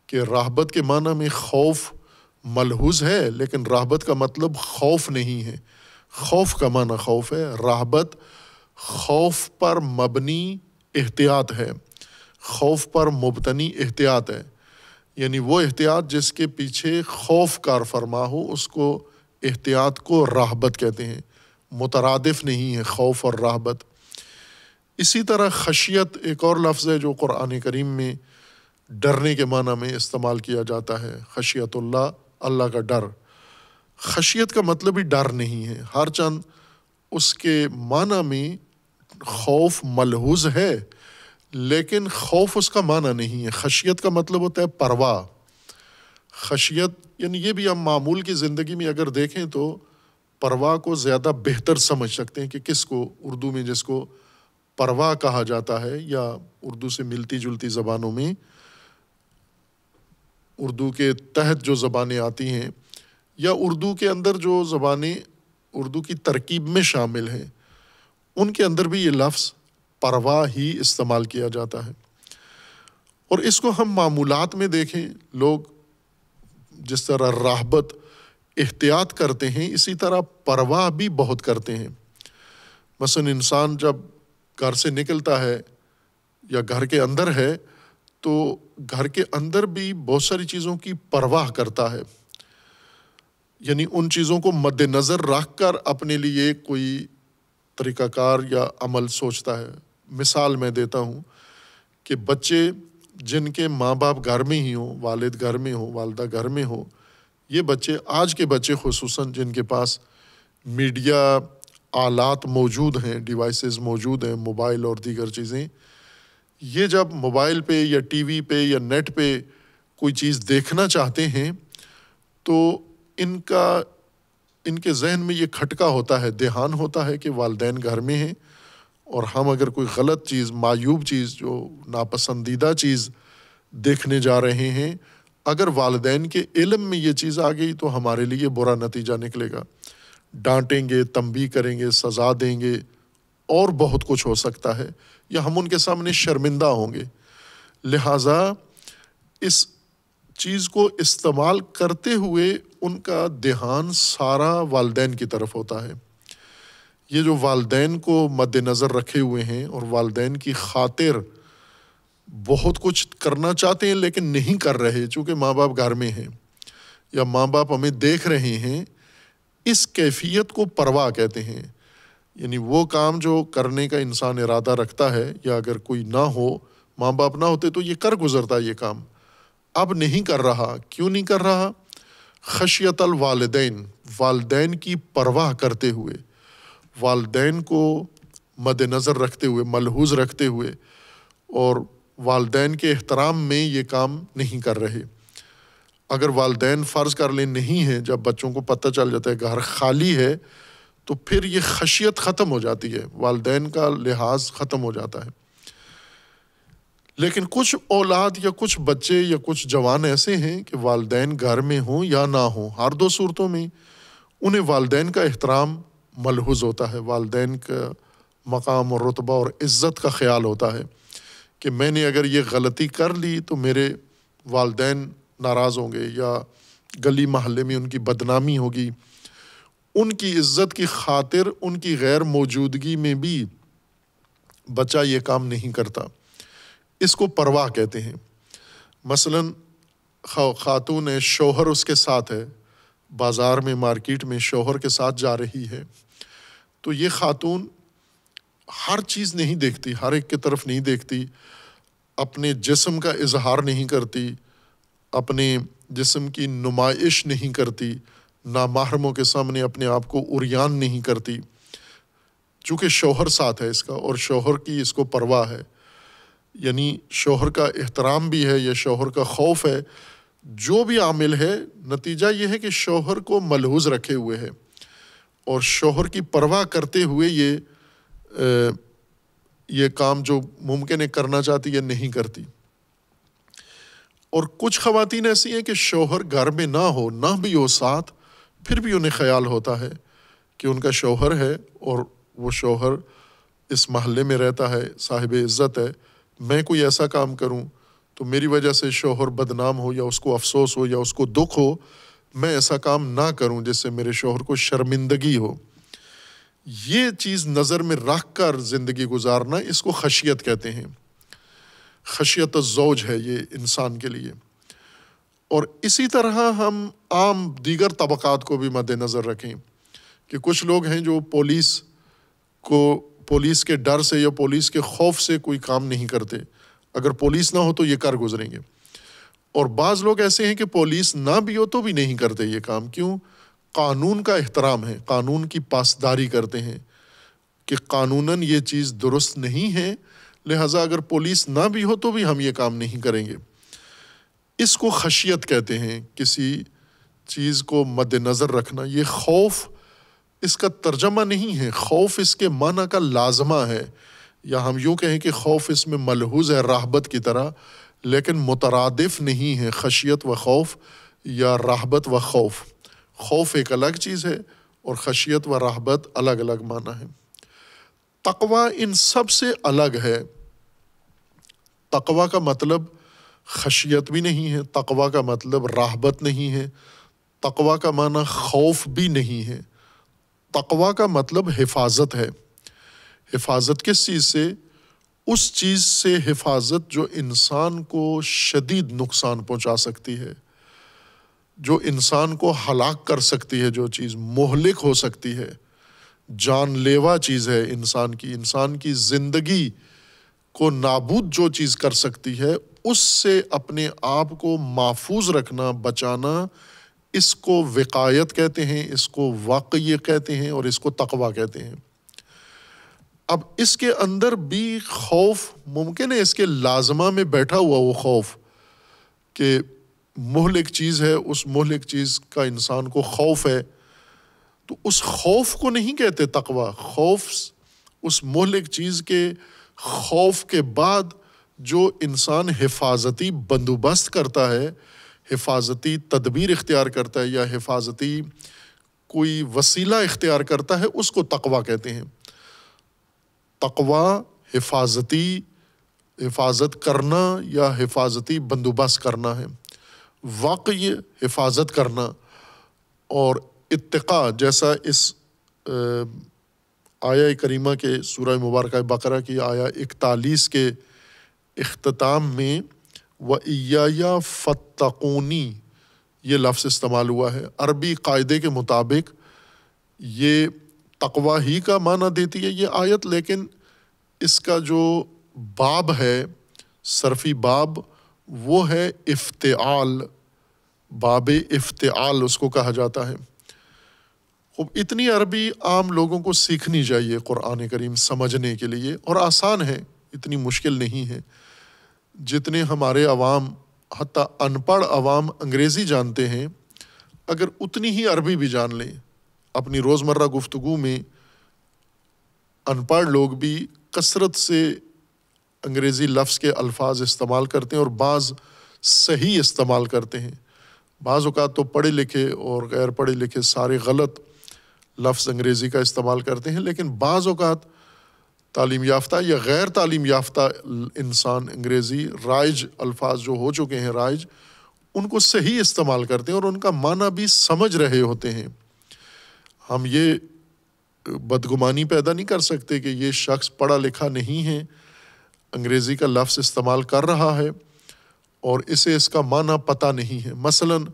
कि राहबत के माना में खौफ मलहूज है लेकिन राहबत का मतलब खौफ नहीं है खौफ का मान खौफ है राहबत खौफ पर मबनी एहतियात है खौफ पर मुबतनी एहतियात है यानी वो एहतियात जिसके पीछे खौफ कार फरमा हो उसको एहतियात को राहबत कहते हैं मुतरदफ़ नहीं है खौफ और राहबत इसी तरह खशियत एक और लफ्ज़ है जो क़ुरान करीम में डरने के माना में इस्तेमाल किया जाता है खशियतुल्ला अल्लाह का डर खशियत का मतलब ही डर नहीं है हर चंद उसके माना में खौफ मलहूज है लेकिन खौफ उसका माना नहीं है खशियत का मतलब होता है परवाह खशियत यानी ये भी हम मामूल की ज़िंदगी में अगर देखें तो परवा को ज़्यादा बेहतर समझ सकते हैं कि किसको उर्दू में जिसको परवा कहा जाता है या उर्दू से मिलती जुलती ज़बानों में उर्दू के तहत जो ज़बानें आती हैं या उर्दू के अंदर जो ज़बानें उर्दू की तरकीब में शामिल हैं उनके अंदर भी ये लफ्ज़ परवा ही इस्तेमाल किया जाता है और इसको हम मामूलात में देखें लोग जिस तरह राहबत एहतियात करते हैं इसी तरह परवाह भी बहुत करते हैं मसलन इंसान जब घर से निकलता है या घर के अंदर है तो घर के अंदर भी बहुत सारी चीज़ों की परवाह करता है यानी उन चीज़ों को मद्देनजर रख कर अपने लिए कोई तरीक़ाकार या अमल सोचता है मिसाल मैं देता हूँ कि बच्चे जिनके माँ बाप घर में ही हों वालिद घर में हो वालदा घर में हो ये बच्चे आज के बच्चे खसूस जिनके पास मीडिया आलात मौजूद हैं डिवाइसेस मौजूद हैं मोबाइल और दीगर चीज़ें ये जब मोबाइल पे या टीवी पे या नेट पे कोई चीज़ देखना चाहते हैं तो इनका इनके जहन में ये खटका होता है ध्यान होता है कि वालदेन घर में हैं और हम अगर कोई गलत चीज़ मायूब चीज़ जो नापसंदीदा चीज़ देखने जा रहे हैं अगर वालदेन के इलम में ये चीज़ आ गई तो हमारे लिए बुरा नतीजा निकलेगा डांटेंगे तंबी करेंगे सज़ा देंगे और बहुत कुछ हो सकता है या हम उनके सामने शर्मिंदा होंगे लिहाजा इस चीज़ को इस्तेमाल करते हुए उनका ध्यान सारा वालदेन की तरफ होता है ये जो वालदेन को मद्दनज़र रखे हुए हैं और वालदेन की खातिर बहुत कुछ करना चाहते हैं लेकिन नहीं कर रहे चूँकि माँ बाप घर में हैं या माँ बाप हमें देख रहे हैं इस कैफियत को परवाह कहते हैं यानी वो काम जो करने का इंसान इरादा रखता है या अगर कोई ना हो माँ बाप ना होते तो ये कर गुज़रता ये काम अब नहीं कर रहा क्यों नहीं कर रहा खशियत वालदेन वालदेन की परवाह करते हुए वालदेन को मद्नज़र रखते हुए मलहूज रखते हुए और वालदेन के अहतराम में ये काम नहीं कर रहे अगर वालदेन फ़र्ज़ कर ले नहीं है जब बच्चों को पता चल जाता है घर खाली है तो फिर ये खशियत ख़त्म हो जाती है वालदेन का लिहाज ख़त्म हो जाता है लेकिन कुछ औलाद या कुछ बच्चे या कुछ जवान ऐसे हैं कि वालदेन घर में हों या ना हों हर दो सूरतों में उन्हें वालदेन का एहतराम मलहूज होता है वालदेन का मकाम और रुतबा और इज़्ज़त का ख्याल होता है कि मैंने अगर ये गलती कर ली तो मेरे वालदेन नाराज़ होंगे या गली महल्ले में उनकी बदनामी होगी उनकी इज़्ज़त की खातिर उनकी गैर मौजूदगी में भी बच्चा ये काम नहीं करता इसको परवाह कहते हैं मसलन खातून है शोहर उसके साथ है बाज़ार में मार्केट में शोहर के साथ जा रही है तो ये खातून हर चीज़ नहीं देखती हर एक की तरफ नहीं देखती अपने जिसम का इजहार नहीं करती अपने जिसम की नुमाइश नहीं करती ना माहरमों के सामने अपने आप को उरियान नहीं करती चूँकि शोहर साथ है इसका और शोहर की इसको परवाह है यानी शोहर का एहतराम भी है या शोहर का खौफ है जो भी आमिल है नतीजा ये है कि शोहर को मलहूज रखे हुए है और शोहर की परवाह करते हुए ये ये काम जो मुमकिन है करना चाहती है नहीं करती और कुछ खातन ऐसी हैं कि शोहर घर में ना हो ना भी हो साथ फिर भी उन्हें ख्याल होता है कि उनका शोहर है और वो शोहर इस महल में रहता है साहिब इज़्ज़त है मैं कोई ऐसा काम करूं तो मेरी वजह से शोहर बदनाम हो या उसको अफसोस हो या उसको दुख हो मैं ऐसा काम ना करूं जिससे मेरे शोहर को शर्मिंदगी हो ये चीज़ नज़र में रख कर ज़िंदगी गुजारना इसको खशियत कहते हैं खशियत जोज है ये इंसान के लिए और इसी तरह हम आम दीगर तबक़ात को भी मद्दनज़र रखें कि कुछ लोग हैं जो पुलिस को पुलिस के डर से या पुलिस के खौफ से कोई काम नहीं करते अगर पुलिस ना हो तो ये कर गुजरेंगे और बाज़ लोग ऐसे हैं कि पुलिस ना भी हो तो भी नहीं करते ये काम क्यों कानून का एहतराम है कानून की पासदारी करते हैं कि कानूनन ये चीज़ दुरुस्त नहीं है लिहाजा अगर पुलिस ना भी हो तो भी हम ये काम नहीं करेंगे इसको खशियत कहते हैं किसी चीज़ को मद्दनज़र रखना ये खौफ इसका तर्जमा नहीं है खौफ इसके माना का लाजमा है या हम यूँ कहें कि खौफ इसमें मलहूज है राहबत की तरह लेकिन मुतरदफ़ नहीं है खशियत व खौफ या राहबत व खौफ खौफ एक अलग चीज़ है और खशियत व राहबत अलग अलग माना है तकवा इन सब से अलग है तकवा का मतलब खशियत भी नहीं है तकवा का मतलब राहबत नहीं है तकवा का माना खौफ भी नहीं है तकवा का मतलब हिफाजत है हिफाजत किस चीज़ से उस चीज़ से हिफाजत जो इंसान को शदीद नुकसान पहुंचा सकती है जो इंसान को हलाक कर सकती है जो चीज़ मोहलिक हो सकती है जानलेवा चीज़ है इंसान की इंसान की ज़िंदगी को नाबूद जो चीज़ कर सकती है उससे अपने आप को महफूज रखना बचाना इसको विकायत कहते हैं इसको वाकई कहते हैं और इसको तकवा कहते हैं अब इसके अंदर भी खौफ मुमकिन है इसके लाजमा में बैठा हुआ वो खौफ के मोहल एक चीज़ है उस मोहल एक चीज़ का इंसान को खौफ है तो उस खौफ को नहीं कहते तकवा खौफ उस मोहल एक चीज़ के खौफ के बाद जो इंसान हिफाजती बंदोबस्त करता है हिफाजती तदबीर इख्तियार करता है या हिफाजती कोई वसीला इख्तियार करता है उसको तकवा कहते हैं तकवा हिफाजती हिफाजत करना या हिफाजती बंदोबस्त करना है वाक़ हिफाजत करना और इतका जैसा इस आया करीमा के सूर मुबारक बकरा की आया इकतालीस के अख्ताम में वैया फ़तकूनी ये लफ्ज़ इस्तेमाल हुआ है अरबी कायदे के मुताबिक ये तकवा ही का माना देती है ये आयत लेकिन इसका जो बाब है सरफी बाब वो है इफ्ताल बाब इफ्ताल उसको कहा जाता है अब इतनी अरबी आम लोगों को सीखनी चाहिए क़ुरान करीम समझने के लिए और आसान है इतनी मुश्किल नहीं है जितने हमारे अवाम हती अनपढ़ अवाम अंग्रेज़ी जानते हैं अगर उतनी ही अरबी भी जान लें अपनी रोज़मर्रा गुफ्तु में अनपढ़ लोग भी कसरत से अंग्रेज़ी लफ्ज़ के अल्फाज इस्तेमाल करते हैं और बाज़ सही इस्तेमाल करते हैं बाज़ अवत तो पढ़े लिखे और गैर पढ़े लिखे सारे गलत लफ्ज़ अंग्रेज़ी का इस्तेमाल करते हैं लेकिन बाज़ अवत तालीम याफ़्त या गैर तालीम याफ़्त इंसान अंग्रेज़ी राइज अल्फाज जो हो चुके हैं राइज उनको सही इस्तेमाल करते हैं और उनका माना भी समझ रहे होते हैं हम ये बदगुमानी पैदा नहीं कर सकते कि ये शख्स पढ़ा लिखा नहीं है अंग्रेज़ी का लफ्ज़ इस्तेमाल कर रहा है और इसे इसका माना पता नहीं है मसलन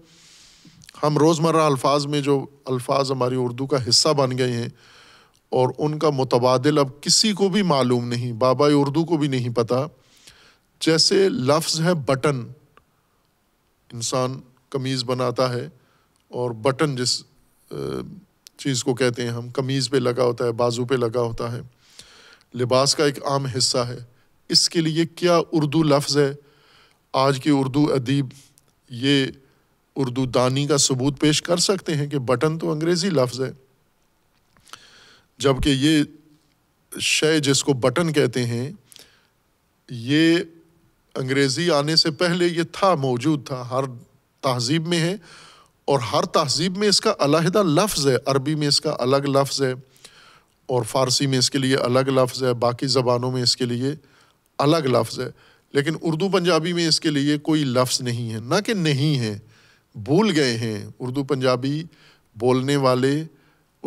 हम रोज़मर्रा अल्फाज में जो अल्फाज हमारी उर्दू का हिस्सा बन गए हैं और उनका मुतबादल अब किसी को भी मालूम नहीं बाबा उर्दू को भी नहीं पता जैसे लफ्ज़ है बटन इंसान कमीज़ बनाता है और बटन जिस चीज़ को कहते हैं हम कमीज़ पे लगा होता है बाजू पे लगा होता है लिबास का एक आम हिस्सा है इसके लिए क्या उर्दू लफ्ज़ है आज के उर्दू अदीब ये उर्दू दानी का सबूत पेश कर सकते हैं कि बटन तो अंग्रेज़ी लफ्ज़ है जबकि ये शय जिसको बटन कहते हैं ये अंग्रेज़ी आने से पहले ये था मौजूद था हर तहजीब में है और हर तहजीब में इसका अलहदा लफ्ज़ है अरबी में इसका अलग लफ्ज़ है और फ़ारसी में इसके लिए अलग लफ्ज़ है बाकी ज़बानों में इसके लिए अलग लफ्ज़ है लेकिन उर्दू पंजाबी में इसके लिए कोई लफ्ज़ नहीं है ना कि नहीं है भूल गए हैं उर्दू पंजाबी बोलने वाले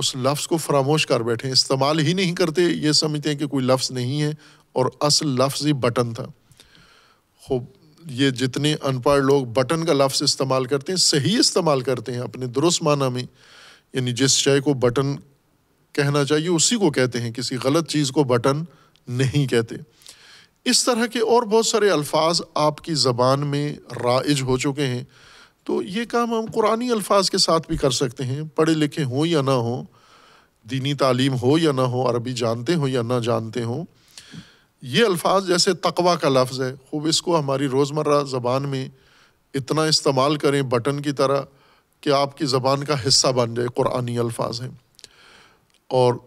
उस लफ्ज़ को फरामोश कर बैठे हैं इस्तेमाल ही नहीं करते ये समझते हैं कि कोई लफ्ज़ नहीं है और असल लफ्ज़ ही बटन था खूब ये जितने अनपढ़ लोग बटन का लफ्ज़ इस्तेमाल करते हैं सही इस्तेमाल करते हैं अपने दुरुस्त माना में यानी जिस शय को बटन कहना चाहिए उसी को कहते हैं किसी गलत चीज़ को बटन नहीं कहते इस तरह के और बहुत सारे अल्फाज आपकी ज़बान में राइज हो चुके हैं तो ये काम हम कुरानी अल्फाज के साथ भी कर सकते हैं पढ़े लिखे हों या ना हो दीनी तालीम हो या ना हो अरबी जानते हों या ना जानते हों ये अल्फाज जैसे तकवा का लफ्ज़ है खूब इसको हमारी रोज़मर्रा ज़बान में इतना इस्तेमाल करें बटन की तरह कि आपकी ज़बान का हिस्सा बन जाए कुरानी अल्फाज हैं और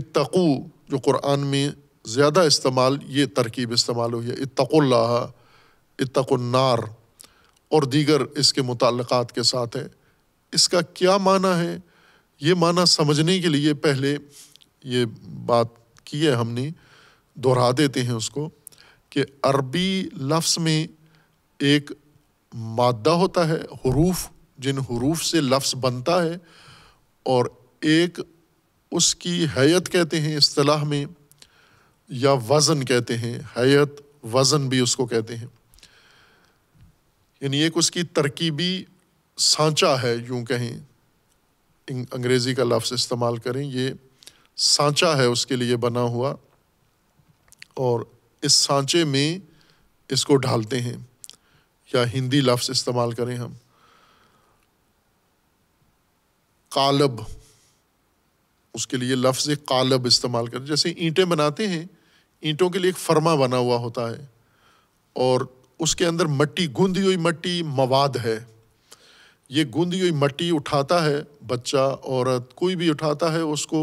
इतकू जो कुरान में ज़्यादा इस्तेमाल ये तरकीब इस्तेमाल हुई है इतकुल्ला इतकुन्नार और दीगर इसके मुतक़ात के साथ है इसका क्या माना है ये माना समझने के लिए पहले ये बात की है हमने दोहरा देते हैं उसको कि अरबी लफ्स में एक मादा होता है हरूफ जिन हरूफ से लफ्स बनता है और एक उसकी हैत कहते हैं असलाह में या वज़न कहते हैं हैत वज़न भी उसको कहते हैं यानी एक उसकी तरकीबी सांचा है यूँ कहें अंग्रेज़ी का लफ्स इस्तेमाल करें ये सांचा है उसके लिए बना हुआ और इस सांचे में इसको ढालते हैं या हिंदी लफ्ज़ इस्तेमाल करें हम कालब उसके लिए लफ्ज़ कालब इस्तेमाल कर जैसे ईंटें बनाते हैं ईंटों के लिए एक फर्मा बना हुआ होता है और उसके अंदर मट्टी गूंधी हुई मट्टी मवाद है ये गूंधी हुई मट्टी उठाता है बच्चा औरत कोई भी उठाता है उसको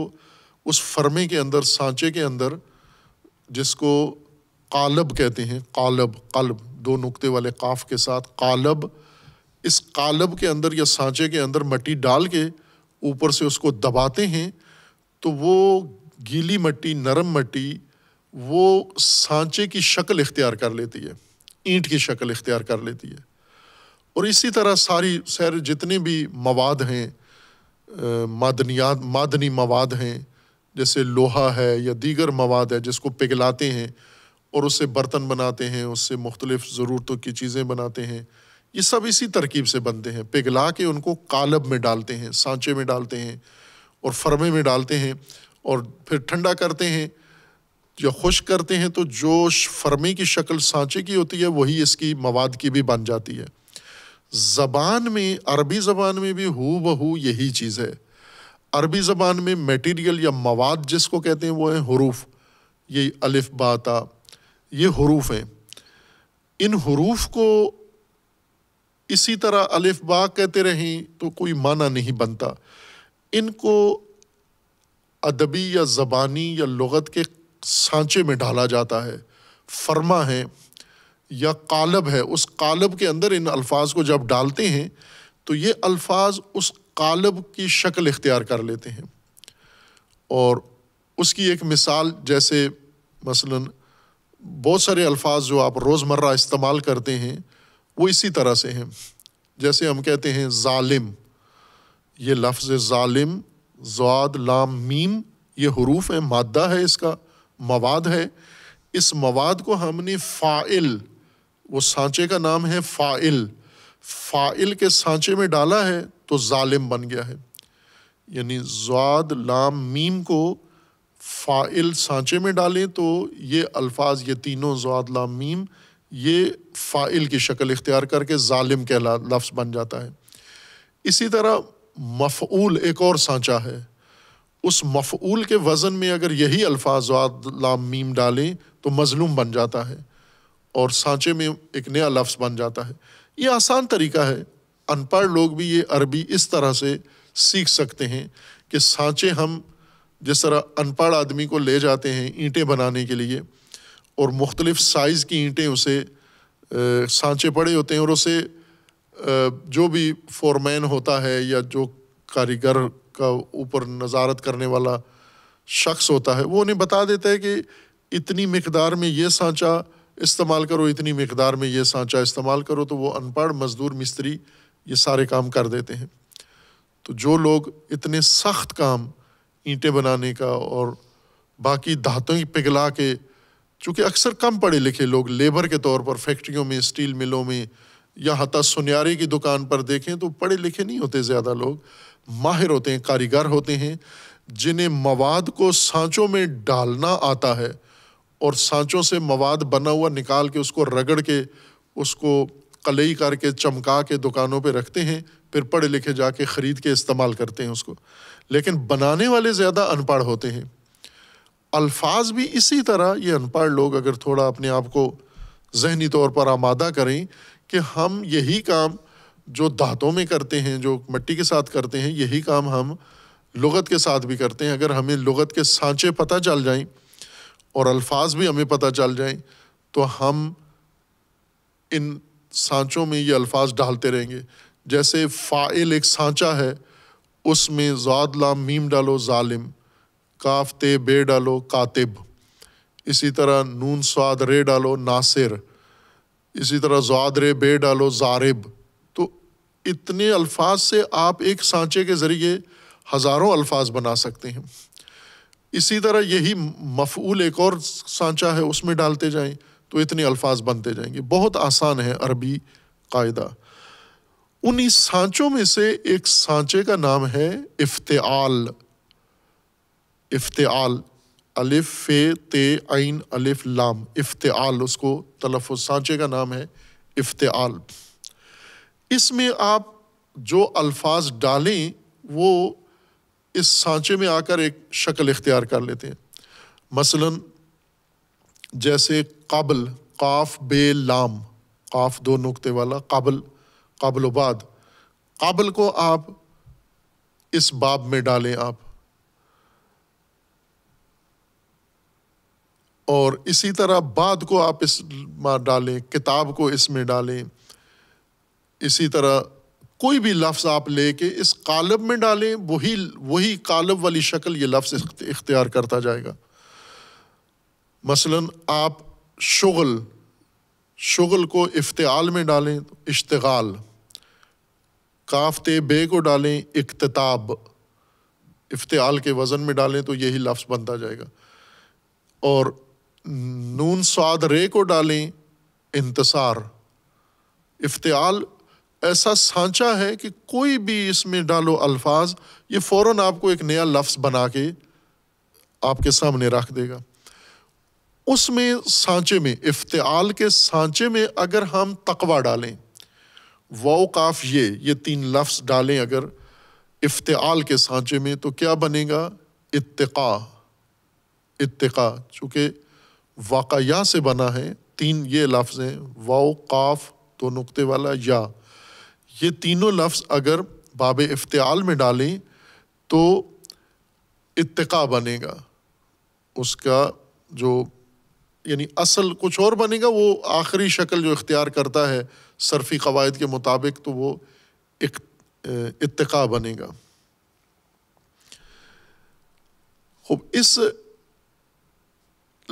उस फर्मे के अंदर सांचे के अंदर जिसको कालब कहते हैं कालब कल्ब दो नुकते वाले काफ के साथ कालब इस कालब के अंदर या सांचे के अंदर मट्टी डाल के ऊपर से उसको दबाते हैं तो वो गीली मट्टी नरम मट्टी वो सांचे की शक्ल इख्तियार कर लेती है ईंट की शक्ल इख्तियार कर लेती है और इसी तरह सारी सैर जितने भी मवाद हैं मादनियात मादनी मवाद हैं जैसे लोहा है या दीगर मवाद है जिसको पिघलाते हैं और उससे बर्तन बनाते हैं उससे मुख्तलिफ ज़रूरतों की चीज़ें बनाते हैं ये सब इसी तरकीब से बनते हैं पिघला के उनको कालब में डालते हैं सांचे में डालते हैं और फरमे में डालते हैं और फिर ठंडा करते हैं या खुश करते हैं तो जो फरमे की शक्ल सांचे की होती है वही इसकी मवाद की भी बन जाती है ज़बान में अरबी ज़बान में भी हु बहू यही चीज़ है अरबी ज़बान में मटेरियल या मवाद जिसको कहते हैं वो हैं हरूफ ये अलिफ बाता ये हरूफ हैं इन हरूफ को इसी तरह अलिफ बा कहते रहें तो कोई माना नहीं बनता इनको अदबी या ज़बानी या लगत के सांचे में ढाला जाता है फर्मा है या कालब है उस कालब के अंदर इन अल्फाज को जब डालते हैं तो ये अल्फाज उस कालब की शक्ल इख्तियार कर लेते हैं और उसकी एक मिसाल जैसे मसलन बहुत सारे अल्फाज जो आप रोज़मर्रा इस्तेमाल करते हैं वो इसी तरह से हैं जैसे हम कहते हैं ालिम ये लफ्ज़ ालिम जवाद लाम मीम ये हरूफ है मादा है इसका मवाद है इस मवाद को हमने फ़ाइल वो सांचे का नाम है फ़ाइल फ़ाइल के सांचे में डाला है तो ालिम बन गया है यानी जवाद लाम मीम को फ़ाइल सांचे में डालें तो ये अल्फाज ये तीनों जवाद लाम मीम ये फ़ाइल की शक्ल इख्तियार करके ालिम के लफ्ज़ बन जाता है इसी तरह मफूल एक और सांचा है उस मफूल के वज़न में अगर यही अल्फाज जवाद लाम मीम डालें तो मज़लूम बन जाता है और सांचे में एक नया लफ्ज़ बन जाता है ये आसान तरीका है अनपढ़ लोग भी ये अरबी इस तरह से सीख सकते हैं कि सांचे हम जिस तरह अनपढ़ आदमी को ले जाते हैं ईंटें बनाने के लिए और मुख्तलिफ़ साइज़ की ईंटें उसे सांचे पड़े होते हैं और उसे जो भी फोरमैन होता है या जो कारीगर का ऊपर नज़ारत करने वाला शख्स होता है वो उन्हें बता देता है कि इतनी मकदार में ये सांचा इस्तेमाल करो इतनी मकदार में ये सांचा इस्तेमाल करो तो वो अनपढ़ मज़दूर मिस्त्री ये सारे काम कर देते हैं तो जो लोग इतने सख्त काम ईंटें बनाने का और बाकी की पिघला के चूँकि अक्सर कम पढ़े लिखे लोग लेबर के तौर पर फैक्ट्रियों में स्टील मिलों में या हता सुनारे की दुकान पर देखें तो पढ़े लिखे नहीं होते ज़्यादा लोग माहिर होते हैं कारीगर होते हैं जिन्हें मवाद को सांचों में डालना आता है और सांचों से मवाद बना हुआ निकाल के उसको रगड़ के उसको कलई करके चमका के दुकानों पे रखते हैं फिर पढ़े लिखे जाके ख़रीद के इस्तेमाल करते हैं उसको लेकिन बनाने वाले ज़्यादा अनपढ़ होते हैं अल्फाज भी इसी तरह ये अनपढ़ लोग अगर थोड़ा अपने आप को जहनी तौर पर आमादा करें कि हम यही काम जो धातों में करते हैं जो मिट्टी के साथ करते हैं यही काम हम लगत के साथ भी करते हैं अगर हमें लुगत के सांचे पता चल जाएं और अल्फाज भी हमें पता चल जाएं तो हम इन सांचों में ये अल्फाज डालते रहेंगे जैसे फ़ाइल एक सांचा है उसमें ज़ाद ला मीम डालो ालिम काफते बे डालो कातिब इसी तरह नून स्वाद रे डालो नासिर इसी तरह जवाद रे बे डालो जारिब तो इतने अल्फाज से आप एक सांचे के ज़रिए हज़ारों अल्फाज बना सकते हैं इसी तरह यही मफूल एक और सांचा है उसमें डालते जाएं तो इतने अल्फाज बनते जाएंगे बहुत आसान है अरबी कायदा उन्हीं सांचों में से एक सांचे का नाम है इफ्ताल इफ्ताल अलिफ फे ते आइन अलिफ लाम इफ्ताल उसको तलफ़ सांचे का नाम है इफ्ताल इसमें आप जो अल्फाज डालें वो इस सांचे में आकर एक शक्ल इख्तियार कर लेते हैं मसलन जैसे काबल काफ बे लाम काफ दो नुकते वाला काबल काबल बाद काबल को आप इस बाब में डालें आप और इसी तरह बाद को आप इस डालें किताब को इसमें डालें इसी तरह कोई भी लफ्ज़ आप लेके इस कालब में डालें वही वही कालब वाली शक्ल ये लफ्ज़ इख्तियार करता जाएगा मसलन आप शुगल शुगल को इफ्ताल में डालें तो इश्तगाल काफते बे को डालें इकतताब इफ्ताल के वज़न में डालें तो यही लफ्ज़ बनता जाएगा और नून स्वाद रे को डालें इंतसार इफ्ताल ऐसा सांचा है कि कोई भी इसमें डालो अल्फाज ये फ़ौर आपको एक नया लफ्स बना के आपके सामने रख देगा उसमें सांचे में इफ्ताल के सांचे में अगर हम तकवा डालें वाउकाफ ये ये तीन लफ्ज़ डालें अगर इफ्ताल के सांचे में तो क्या बनेगा इत्तका इत्तका चूँकि वाकया से बना है तीन ये लफ्ज़ हैं वाओ काफ तो नुक्ते वाला या ये तीनों लफ्ज़ अगर बाब इफ्ताल में डालें तो इत्तका बनेगा उसका जो यानी असल कुछ और बनेगा वो आखिरी शक्ल जो इख्तियार करता है सरफी कवायद के मुताबिक तो वो एक इतका बनेगा खूब इस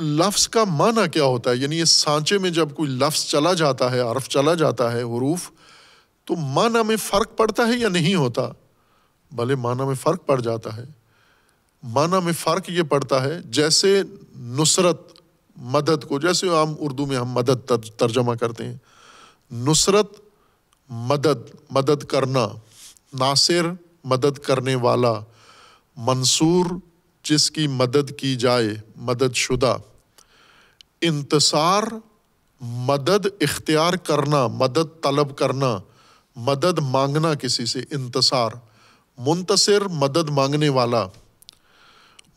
लफ्ज़ का माना क्या होता है यानी इस सांचे में जब कोई लफ्स चला जाता है अरफ चला जाता है हरूफ तो माना में फ़र्क पड़ता है या नहीं होता भले माना में फ़र्क पड़ जाता है माना में फ़र्क ये पड़ता है जैसे नुसरत मदद को जैसे हम उर्दू में हम मदद तर, तर्जमा करते हैं नुसरत मदद मदद करना नासिर मदद करने वाला मंसूर जिसकी मदद की जाए मदद शुदा इंतसार मदद इख्तियार करना मदद तलब करना मदद मांगना किसी से इंतसार मुंतसर मदद मांगने वाला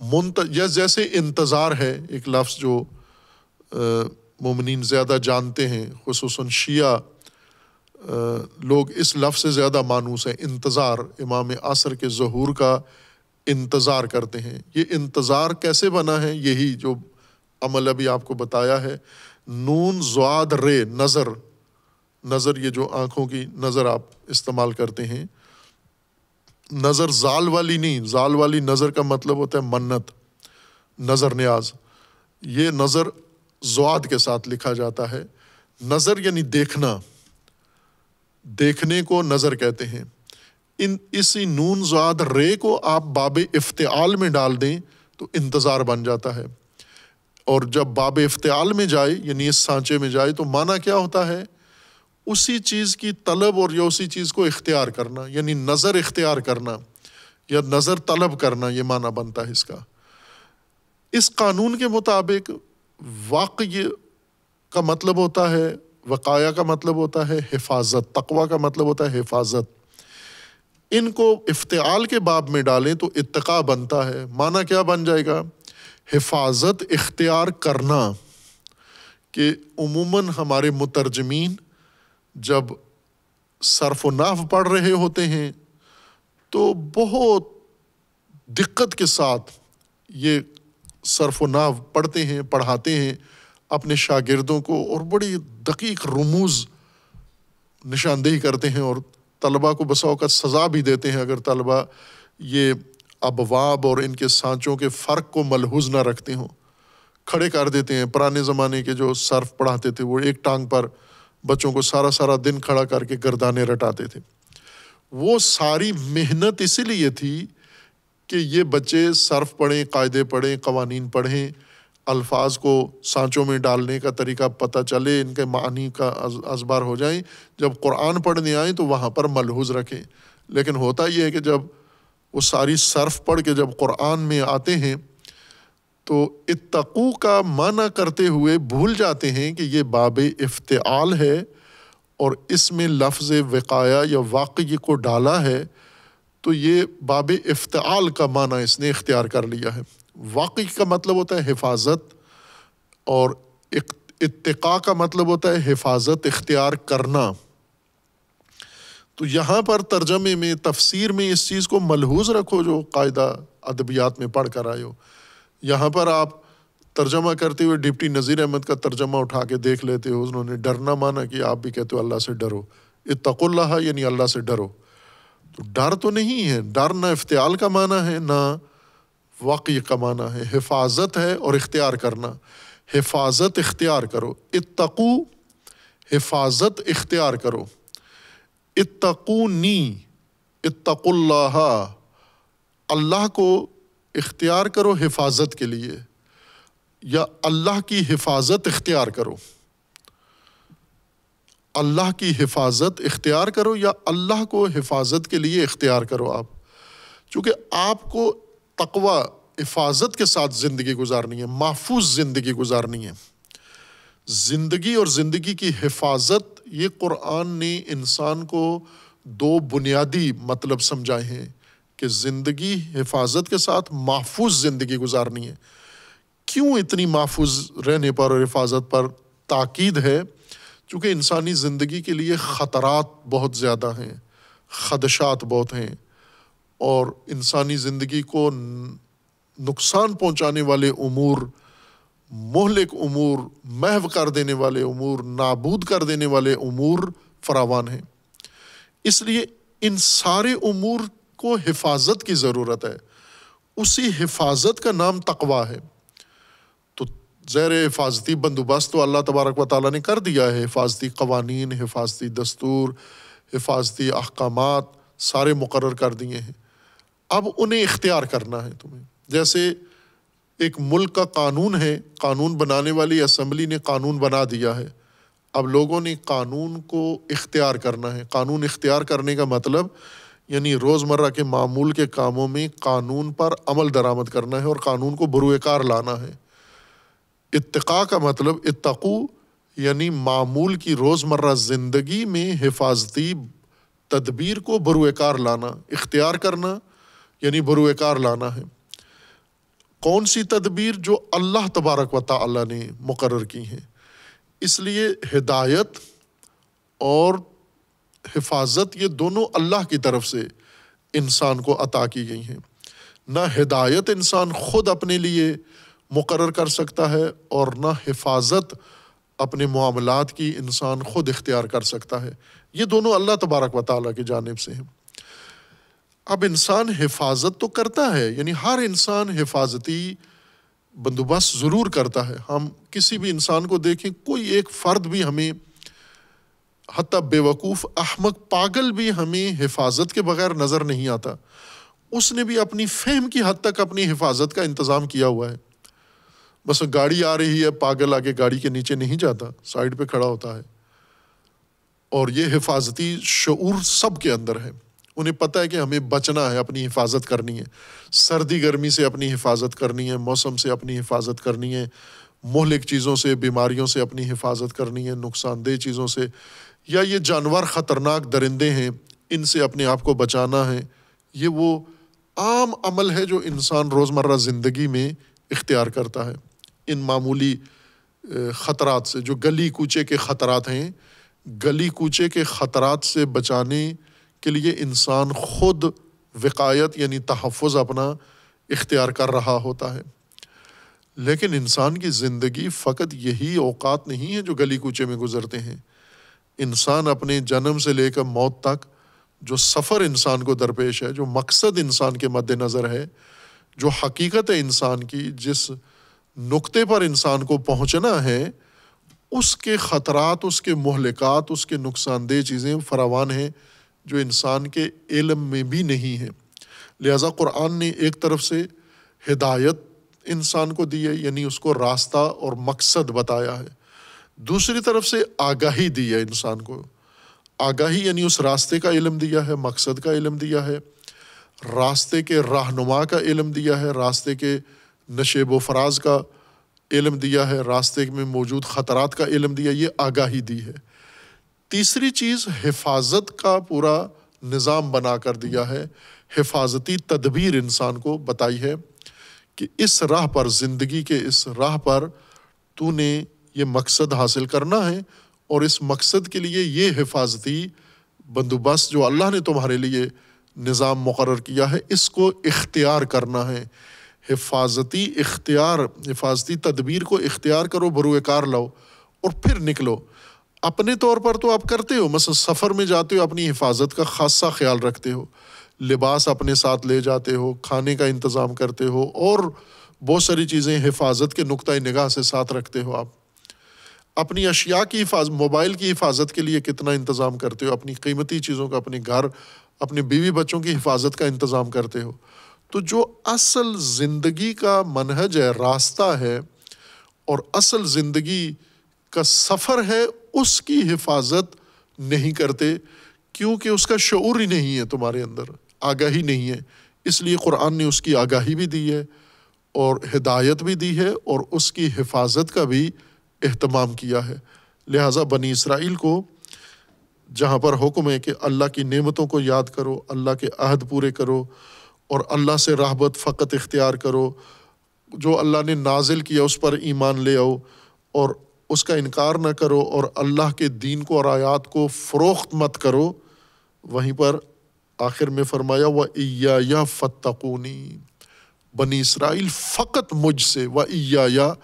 मुंत यह जैसे इंतज़ार है एक लफ्ज़ जो ममिन ज़्यादा जानते हैं खसूस शिया लोग इस लफ्ज़ से ज़्यादा मानूस हैं इंतज़ार इमाम आसर के जहूर का इंतज़ार करते हैं ये इंतज़ार कैसे बना है यही जो अमल अभी आपको बताया है नून जवाद रे नज़र नज़र ये जो आँखों की नज़र आप इस्तेमाल करते हैं नज़र जाल वाली नहीं जाल वाली नज़र का मतलब होता है मन्नत नज़र न्याज ये नज़र जवाद के साथ लिखा जाता है नज़र यानी देखना देखने को नज़र कहते हैं इन इसी नून जवाद रे को आप बाब इफ्ताल में डाल दें तो इंतज़ार बन जाता है और जब बाब इफ्ताल में जाए यानी इस सांचे में जाए तो माना क्या होता है उसी चीज़ की तलब और या उसी चीज़ को इख्तियार करना यानी नज़र इख्तियार करना या नज़र तलब करना ये माना बनता है इसका इस कानून के मुताबिक वाक का मतलब होता है वकाया का मतलब होता है हिफाजत तकवा का मतलब होता है हिफाजत इनको इफ्ताल के बाब में डालें तो इतका बनता है माना क्या बन जाएगा हिफाजत इख्तियार करना कि उमूमन हमारे मुतरजमीन जब सरफ नाफ पढ़ रहे होते हैं तो बहुत दिक्कत के साथ ये सरफ नाव पढ़ते हैं पढ़ाते हैं अपने शागिर्दों को और बड़ी दकीक रमूज निशानदेही करते हैं और तलबा को बसौकत सज़ा भी देते हैं अगर तलबा ये अबवाब और इनके सांचों के फ़र्क को मलहूज ना रखते हों खड़े कर देते हैं पुराने ज़माने के जो सर्फ पढ़ाते थे वो एक टांग पर बच्चों को सारा सारा दिन खड़ा करके गर्दाने रटाते थे वो सारी मेहनत इसीलिए थी कि ये बच्चे सर्फ पढ़ें कायदे पढ़ें कवानीन पढ़ें अल्फाज को सांचों में डालने का तरीका पता चले इनके मानी का असबार हो जाए जब कुरान पढ़ने आए तो वहाँ पर मलहूज रखें लेकिन होता यह है कि जब वो सारी सर्फ पढ़ के जब कुरान में आते हैं तो इतकू का माना करते हुए भूल जाते हैं कि ये बाब इफ्ताल है और इसमें लफ्ज़ वकाया या वाक़ को डाला है तो ये बाब इफ्ताल का माना इसने इख्तियार कर लिया है वाकई का मतलब होता है हिफाजत और इतका का मतलब होता है हिफाजत इख्तियार करना तो यहाँ पर तर्जमे में तफसीर में इस चीज़ को मलहूज रखो जो कायदा अदबियात में पढ़ कर आए हो यहाँ पर आप तर्जमा करते हुए डिप्टी नज़ीर अहमद का तर्जमा उठा के देख लेते हो उन्होंने डरना माना कि आप भी कहते हो अल्लाह से डरो इतकुल्ला यानी अल्लाह से डरो तो डर तो नहीं है डर ना इफ्तियाल का माना है ना वाक़ का माना है हिफाजत है और इख्तियार करना हिफाजत इख्तियार करो इतकू हिफाजत इख्तियार करो इतकूनी इतकुल्लाह अल्लाह को इख्तियार करो हिफाजत के लिए या अल्लाह की हिफाजत इख्तियार करो अल्लाह की हिफाजत इख्तियार करो या अल्लाह को हिफाजत के लिए इख्तियार करो आप चूँकि आपको तकवा हिफाजत के साथ ज़िंदगी गुजारनी है महफूज ज़िंदगी गुजारनी है ज़िंदगी और ज़िंदगी की हिफाजत ये कुरान ने इंसान को दो बुनियादी मतलब समझाए हैं कि ज़िंदगी हिफाजत के साथ महफूज ज़िंदगी गुजारनी है क्यों इतनी महफूज रहने पर और हिफाजत पर ताकीद है चूँकि इंसानी ज़िंदगी के लिए ख़तरात बहुत ज़्यादा हैं खदशात बहुत हैं और इंसानी ज़िंदगी को नुकसान पहुँचाने वाले अमूर मोहलिक अमूर महव कर देने वाले अमूर नाबूद कर देने वाले अमूर फरावान हैं इसलिए इन सारे अमूर को हिफाजत की ज़रूरत है उसी हिफाजत का नाम तकवा है ज़ैर हिफाजती बंदोबस्त तो अल्लाह तबारक व ताली ने कर दिया है हिफाजती कवानीन हिफाजती दस्तूर हिफाजती अहकाम सारे मुकर कर दिए हैं अब उन्हें इख्तियार करना है तुम्हें जैसे एक मुल्क का कानून है कानून बनाने वाली असम्बली ने कानून बना दिया है अब लोगों ने कानून को इख्तियार करना है कानून इख्तियार करने का मतलब यानी रोज़मर्रा के मामूल के कामों में कानून पर अमल दरामद करना है और कानून को बरूकार लाना है इत्तका का मतलब इतकू यानी मामूल की रोज़मर्रा ज़िंदगी में हिफाजती तदबीर को बरूकार लाना इख्तियार करना यानी बरूकार लाना है कौन सी तदबीर जो अल्लाह तबारक व ताली ने मुकर की हैं इसलिए हिदायत और हिफाजत ये दोनों अल्लाह की तरफ से इंसान को अता की गई हैं ना हिदायत इंसान ख़ुद अपने लिए मुकर कर सकता है और न हिफाजत अपने मामलत की इंसान ख़ुद इख्तियार कर सकता है ये दोनों अल्लाह तबारक व ताली की जानब से हैं अब इंसान हिफाजत तो करता है यानी हर इंसान हिफाजती बंदोबस्त ज़रूर करता है हम किसी भी इंसान को देखें कोई एक फ़र्द भी हमें हत बेवकूफ़ अहमक पागल भी हमें हिफाजत के बगैर नज़र नहीं आता उसने भी अपनी फहम की हद तक अपनी हिफाजत का इंतज़ाम किया हुआ है बस गाड़ी आ रही है पागल आके गाड़ी के नीचे नहीं जाता साइड पे खड़ा होता है और ये हिफाजती शूर सब के अंदर है उन्हें पता है कि हमें बचना है अपनी हिफाजत करनी है सर्दी गर्मी से अपनी हिफाजत करनी है मौसम से अपनी हिफाजत करनी है मोहलिक चीज़ों से बीमारियों से अपनी हिफाजत करनी है नुकसानदेह चीज़ों से या ये जानवर ख़तरनाक दरिंदे हैं इनसे अपने आप को बचाना है ये वो आम अमल है जो इंसान रोज़मर्रा ज़िंदगी में इख्तियार करता है इन मामूली ख़तरात से जो गली कूचे के ख़तरात हैं गली कूचे के ख़तरात से बचाने के लिए इंसान ख़ुद वकायत यानी तहफ़ अपना इख्तियार कर रहा होता है लेकिन इंसान की ज़िंदगी फ़कत यही अवकात नहीं है जो गली कूचे में गुज़रते हैं इंसान अपने जन्म से लेकर मौत तक जो सफ़र इंसान को दरपेश है जो मकसद इंसान के मद्दनज़र है जो हकीकत है इंसान की जिस नुक्ते पर इंसान को पहुंचना है उसके ख़तरात उसके महलिकात उसके नुकसानदेह चीज़ें फरावान हैं जो इंसान के इलम में भी नहीं है लिहाजा क़ुरान ने एक तरफ से हिदायत इंसान को दी है यानी उसको रास्ता और मकसद बताया है दूसरी तरफ से आगाही दी है इंसान को आगाही यानी उस रास्ते का इलम दिया है मकसद का इलम दिया है रास्ते के रहनुमा का इलम दिया है रास्ते के नशेब फराज का इलम दिया है रास्ते में मौजूद ख़तरा का इलम दिया ये आगाही दी है तीसरी चीज़ हिफाजत का पूरा निज़ाम बना कर दिया है हिफाजती तदबीर इंसान को बताई है कि इस राह पर ज़िंदगी के इस राह पर तूने ये मकसद हासिल करना है और इस मकसद के लिए ये हिफाजती बंदोबस्त जो अल्लाह ने तुम्हारे लिए निज़ाम मुकर किया है इसको इख्तियार करना है हिफाजती इख्तियार हिफाजती तदबीर को इख्तियार करो बरूकार लाओ और फिर निकलो अपने तौर पर तो आप करते हो मसल सफ़र में जाते हो अपनी हिफाजत का खासा ख्याल रखते हो लिबास अपने साथ ले जाते हो खाने का इंतज़ाम करते हो और बहुत सारी चीज़ें हिफाजत के नुक़ निगाह से साथ रखते हो आप अपनी अशिया की हिफाज मोबाइल की हिफाजत के लिए कितना इंतज़ाम करते हो अपनी कीमती चीज़ों का अपने घर अपने बीवी बच्चों की हिफाजत का इंतज़ाम करते हो तो जो असल ज़िंदगी का मनहज है रास्ता है और असल ज़िंदगी का सफ़र है उसकी हिफाजत नहीं करते क्योंकि उसका शूर ही नहीं है तुम्हारे अंदर आगाही नहीं है इसलिए कुरान ने उसकी आगाही भी दी है और हिदायत भी दी है और उसकी हिफाजत का भी अहतमाम किया है लिहाजा बनी इसराइल को जहाँ पर हुक्म है कि अल्लाह की नेमतों को याद करो अल्लाह के अहद पूरे करो और अल्लाह से राहबत फ़कत इख्तियार करो जो अल्लाह ने नाजिल किया उस पर ईमान ले आओ और उसका इनकार ना करो और अल्लाह के दीन को और आयात को फ़रोख्त मत करो वहीं पर आखिर में फरमाया व या, फ़तकूनी बनी इसराइल फ़कत मुझसे व या,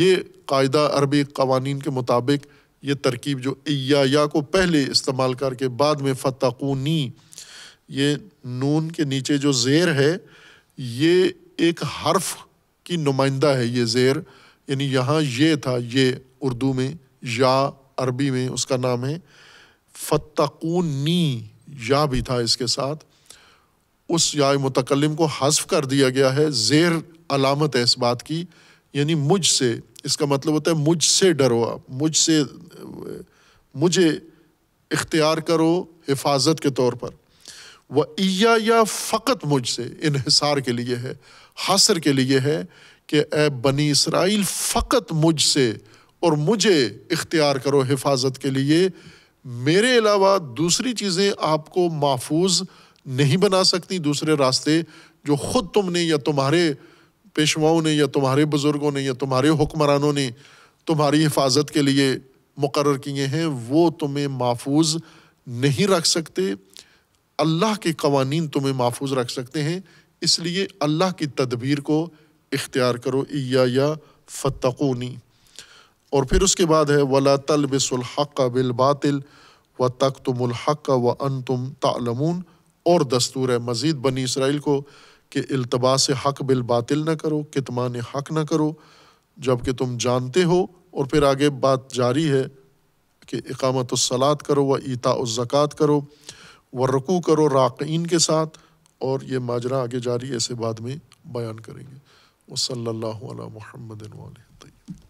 ये कायदा अरबी कवानीन के मुताबिक ये तरकीब जो इया या को पहले इस्तेमाल करके बाद में फ़तकूनी ये नून के नीचे जो ज़ेर है ये एक हर्फ की नुमाइंदा है ये ज़ेर यानी यहाँ ये था ये उर्दू में या अरबी में उसका नाम है नी या भी था इसके साथ उस या मुतकलम को हसफ कर दिया गया है ज़ेर अलामत है इस बात की यानी मुझ से इसका मतलब होता है मुझसे डरो आप मुझसे मुझे इख्तियार करो हिफाजत के तौर पर व ईया या फ़कत मुझसे इन्हिसार के लिए है हासर के लिए है कि ए बनी इसराइल फ़कत मुझसे और मुझे इख्तियार करो हिफाजत के लिए मेरे अलावा दूसरी चीज़ें आपको महफूज नहीं बना सकती दूसरे रास्ते जो ख़ुद तुमने या तुम्हारे पेशवाओं ने या तुम्हारे बुज़ुर्गों ने या तुम्हारे हुक्मरानों ने तुम्हारी हिफाजत के लिए मुकर किए हैं वो तुम्हें महफूज नहीं रख सकते अल्लाह के कवानीन तुम्हें महफूज रख सकते हैं इसलिए अल्लाह की तदबीर को इख्तियार करो या, या और फिर उसके बाद है वला तलबिसहक़ बिलबातिल व तक तुमहक़ व अन तुम तालमून और दस्तूर है मज़ीद बनी इसराइल को कि से हक़ बिलबातिल ना करो कितमान हक़ ना करो जबकि तुम जानते हो और फिर आगे बात जारी है कि इकामत सलात करो व ईता ज़क़़त करो व रकू करो राकीन के साथ और ये माजरा आगे जारी ऐसे बाद में बयान करेंगे वसल्ला महमद वाल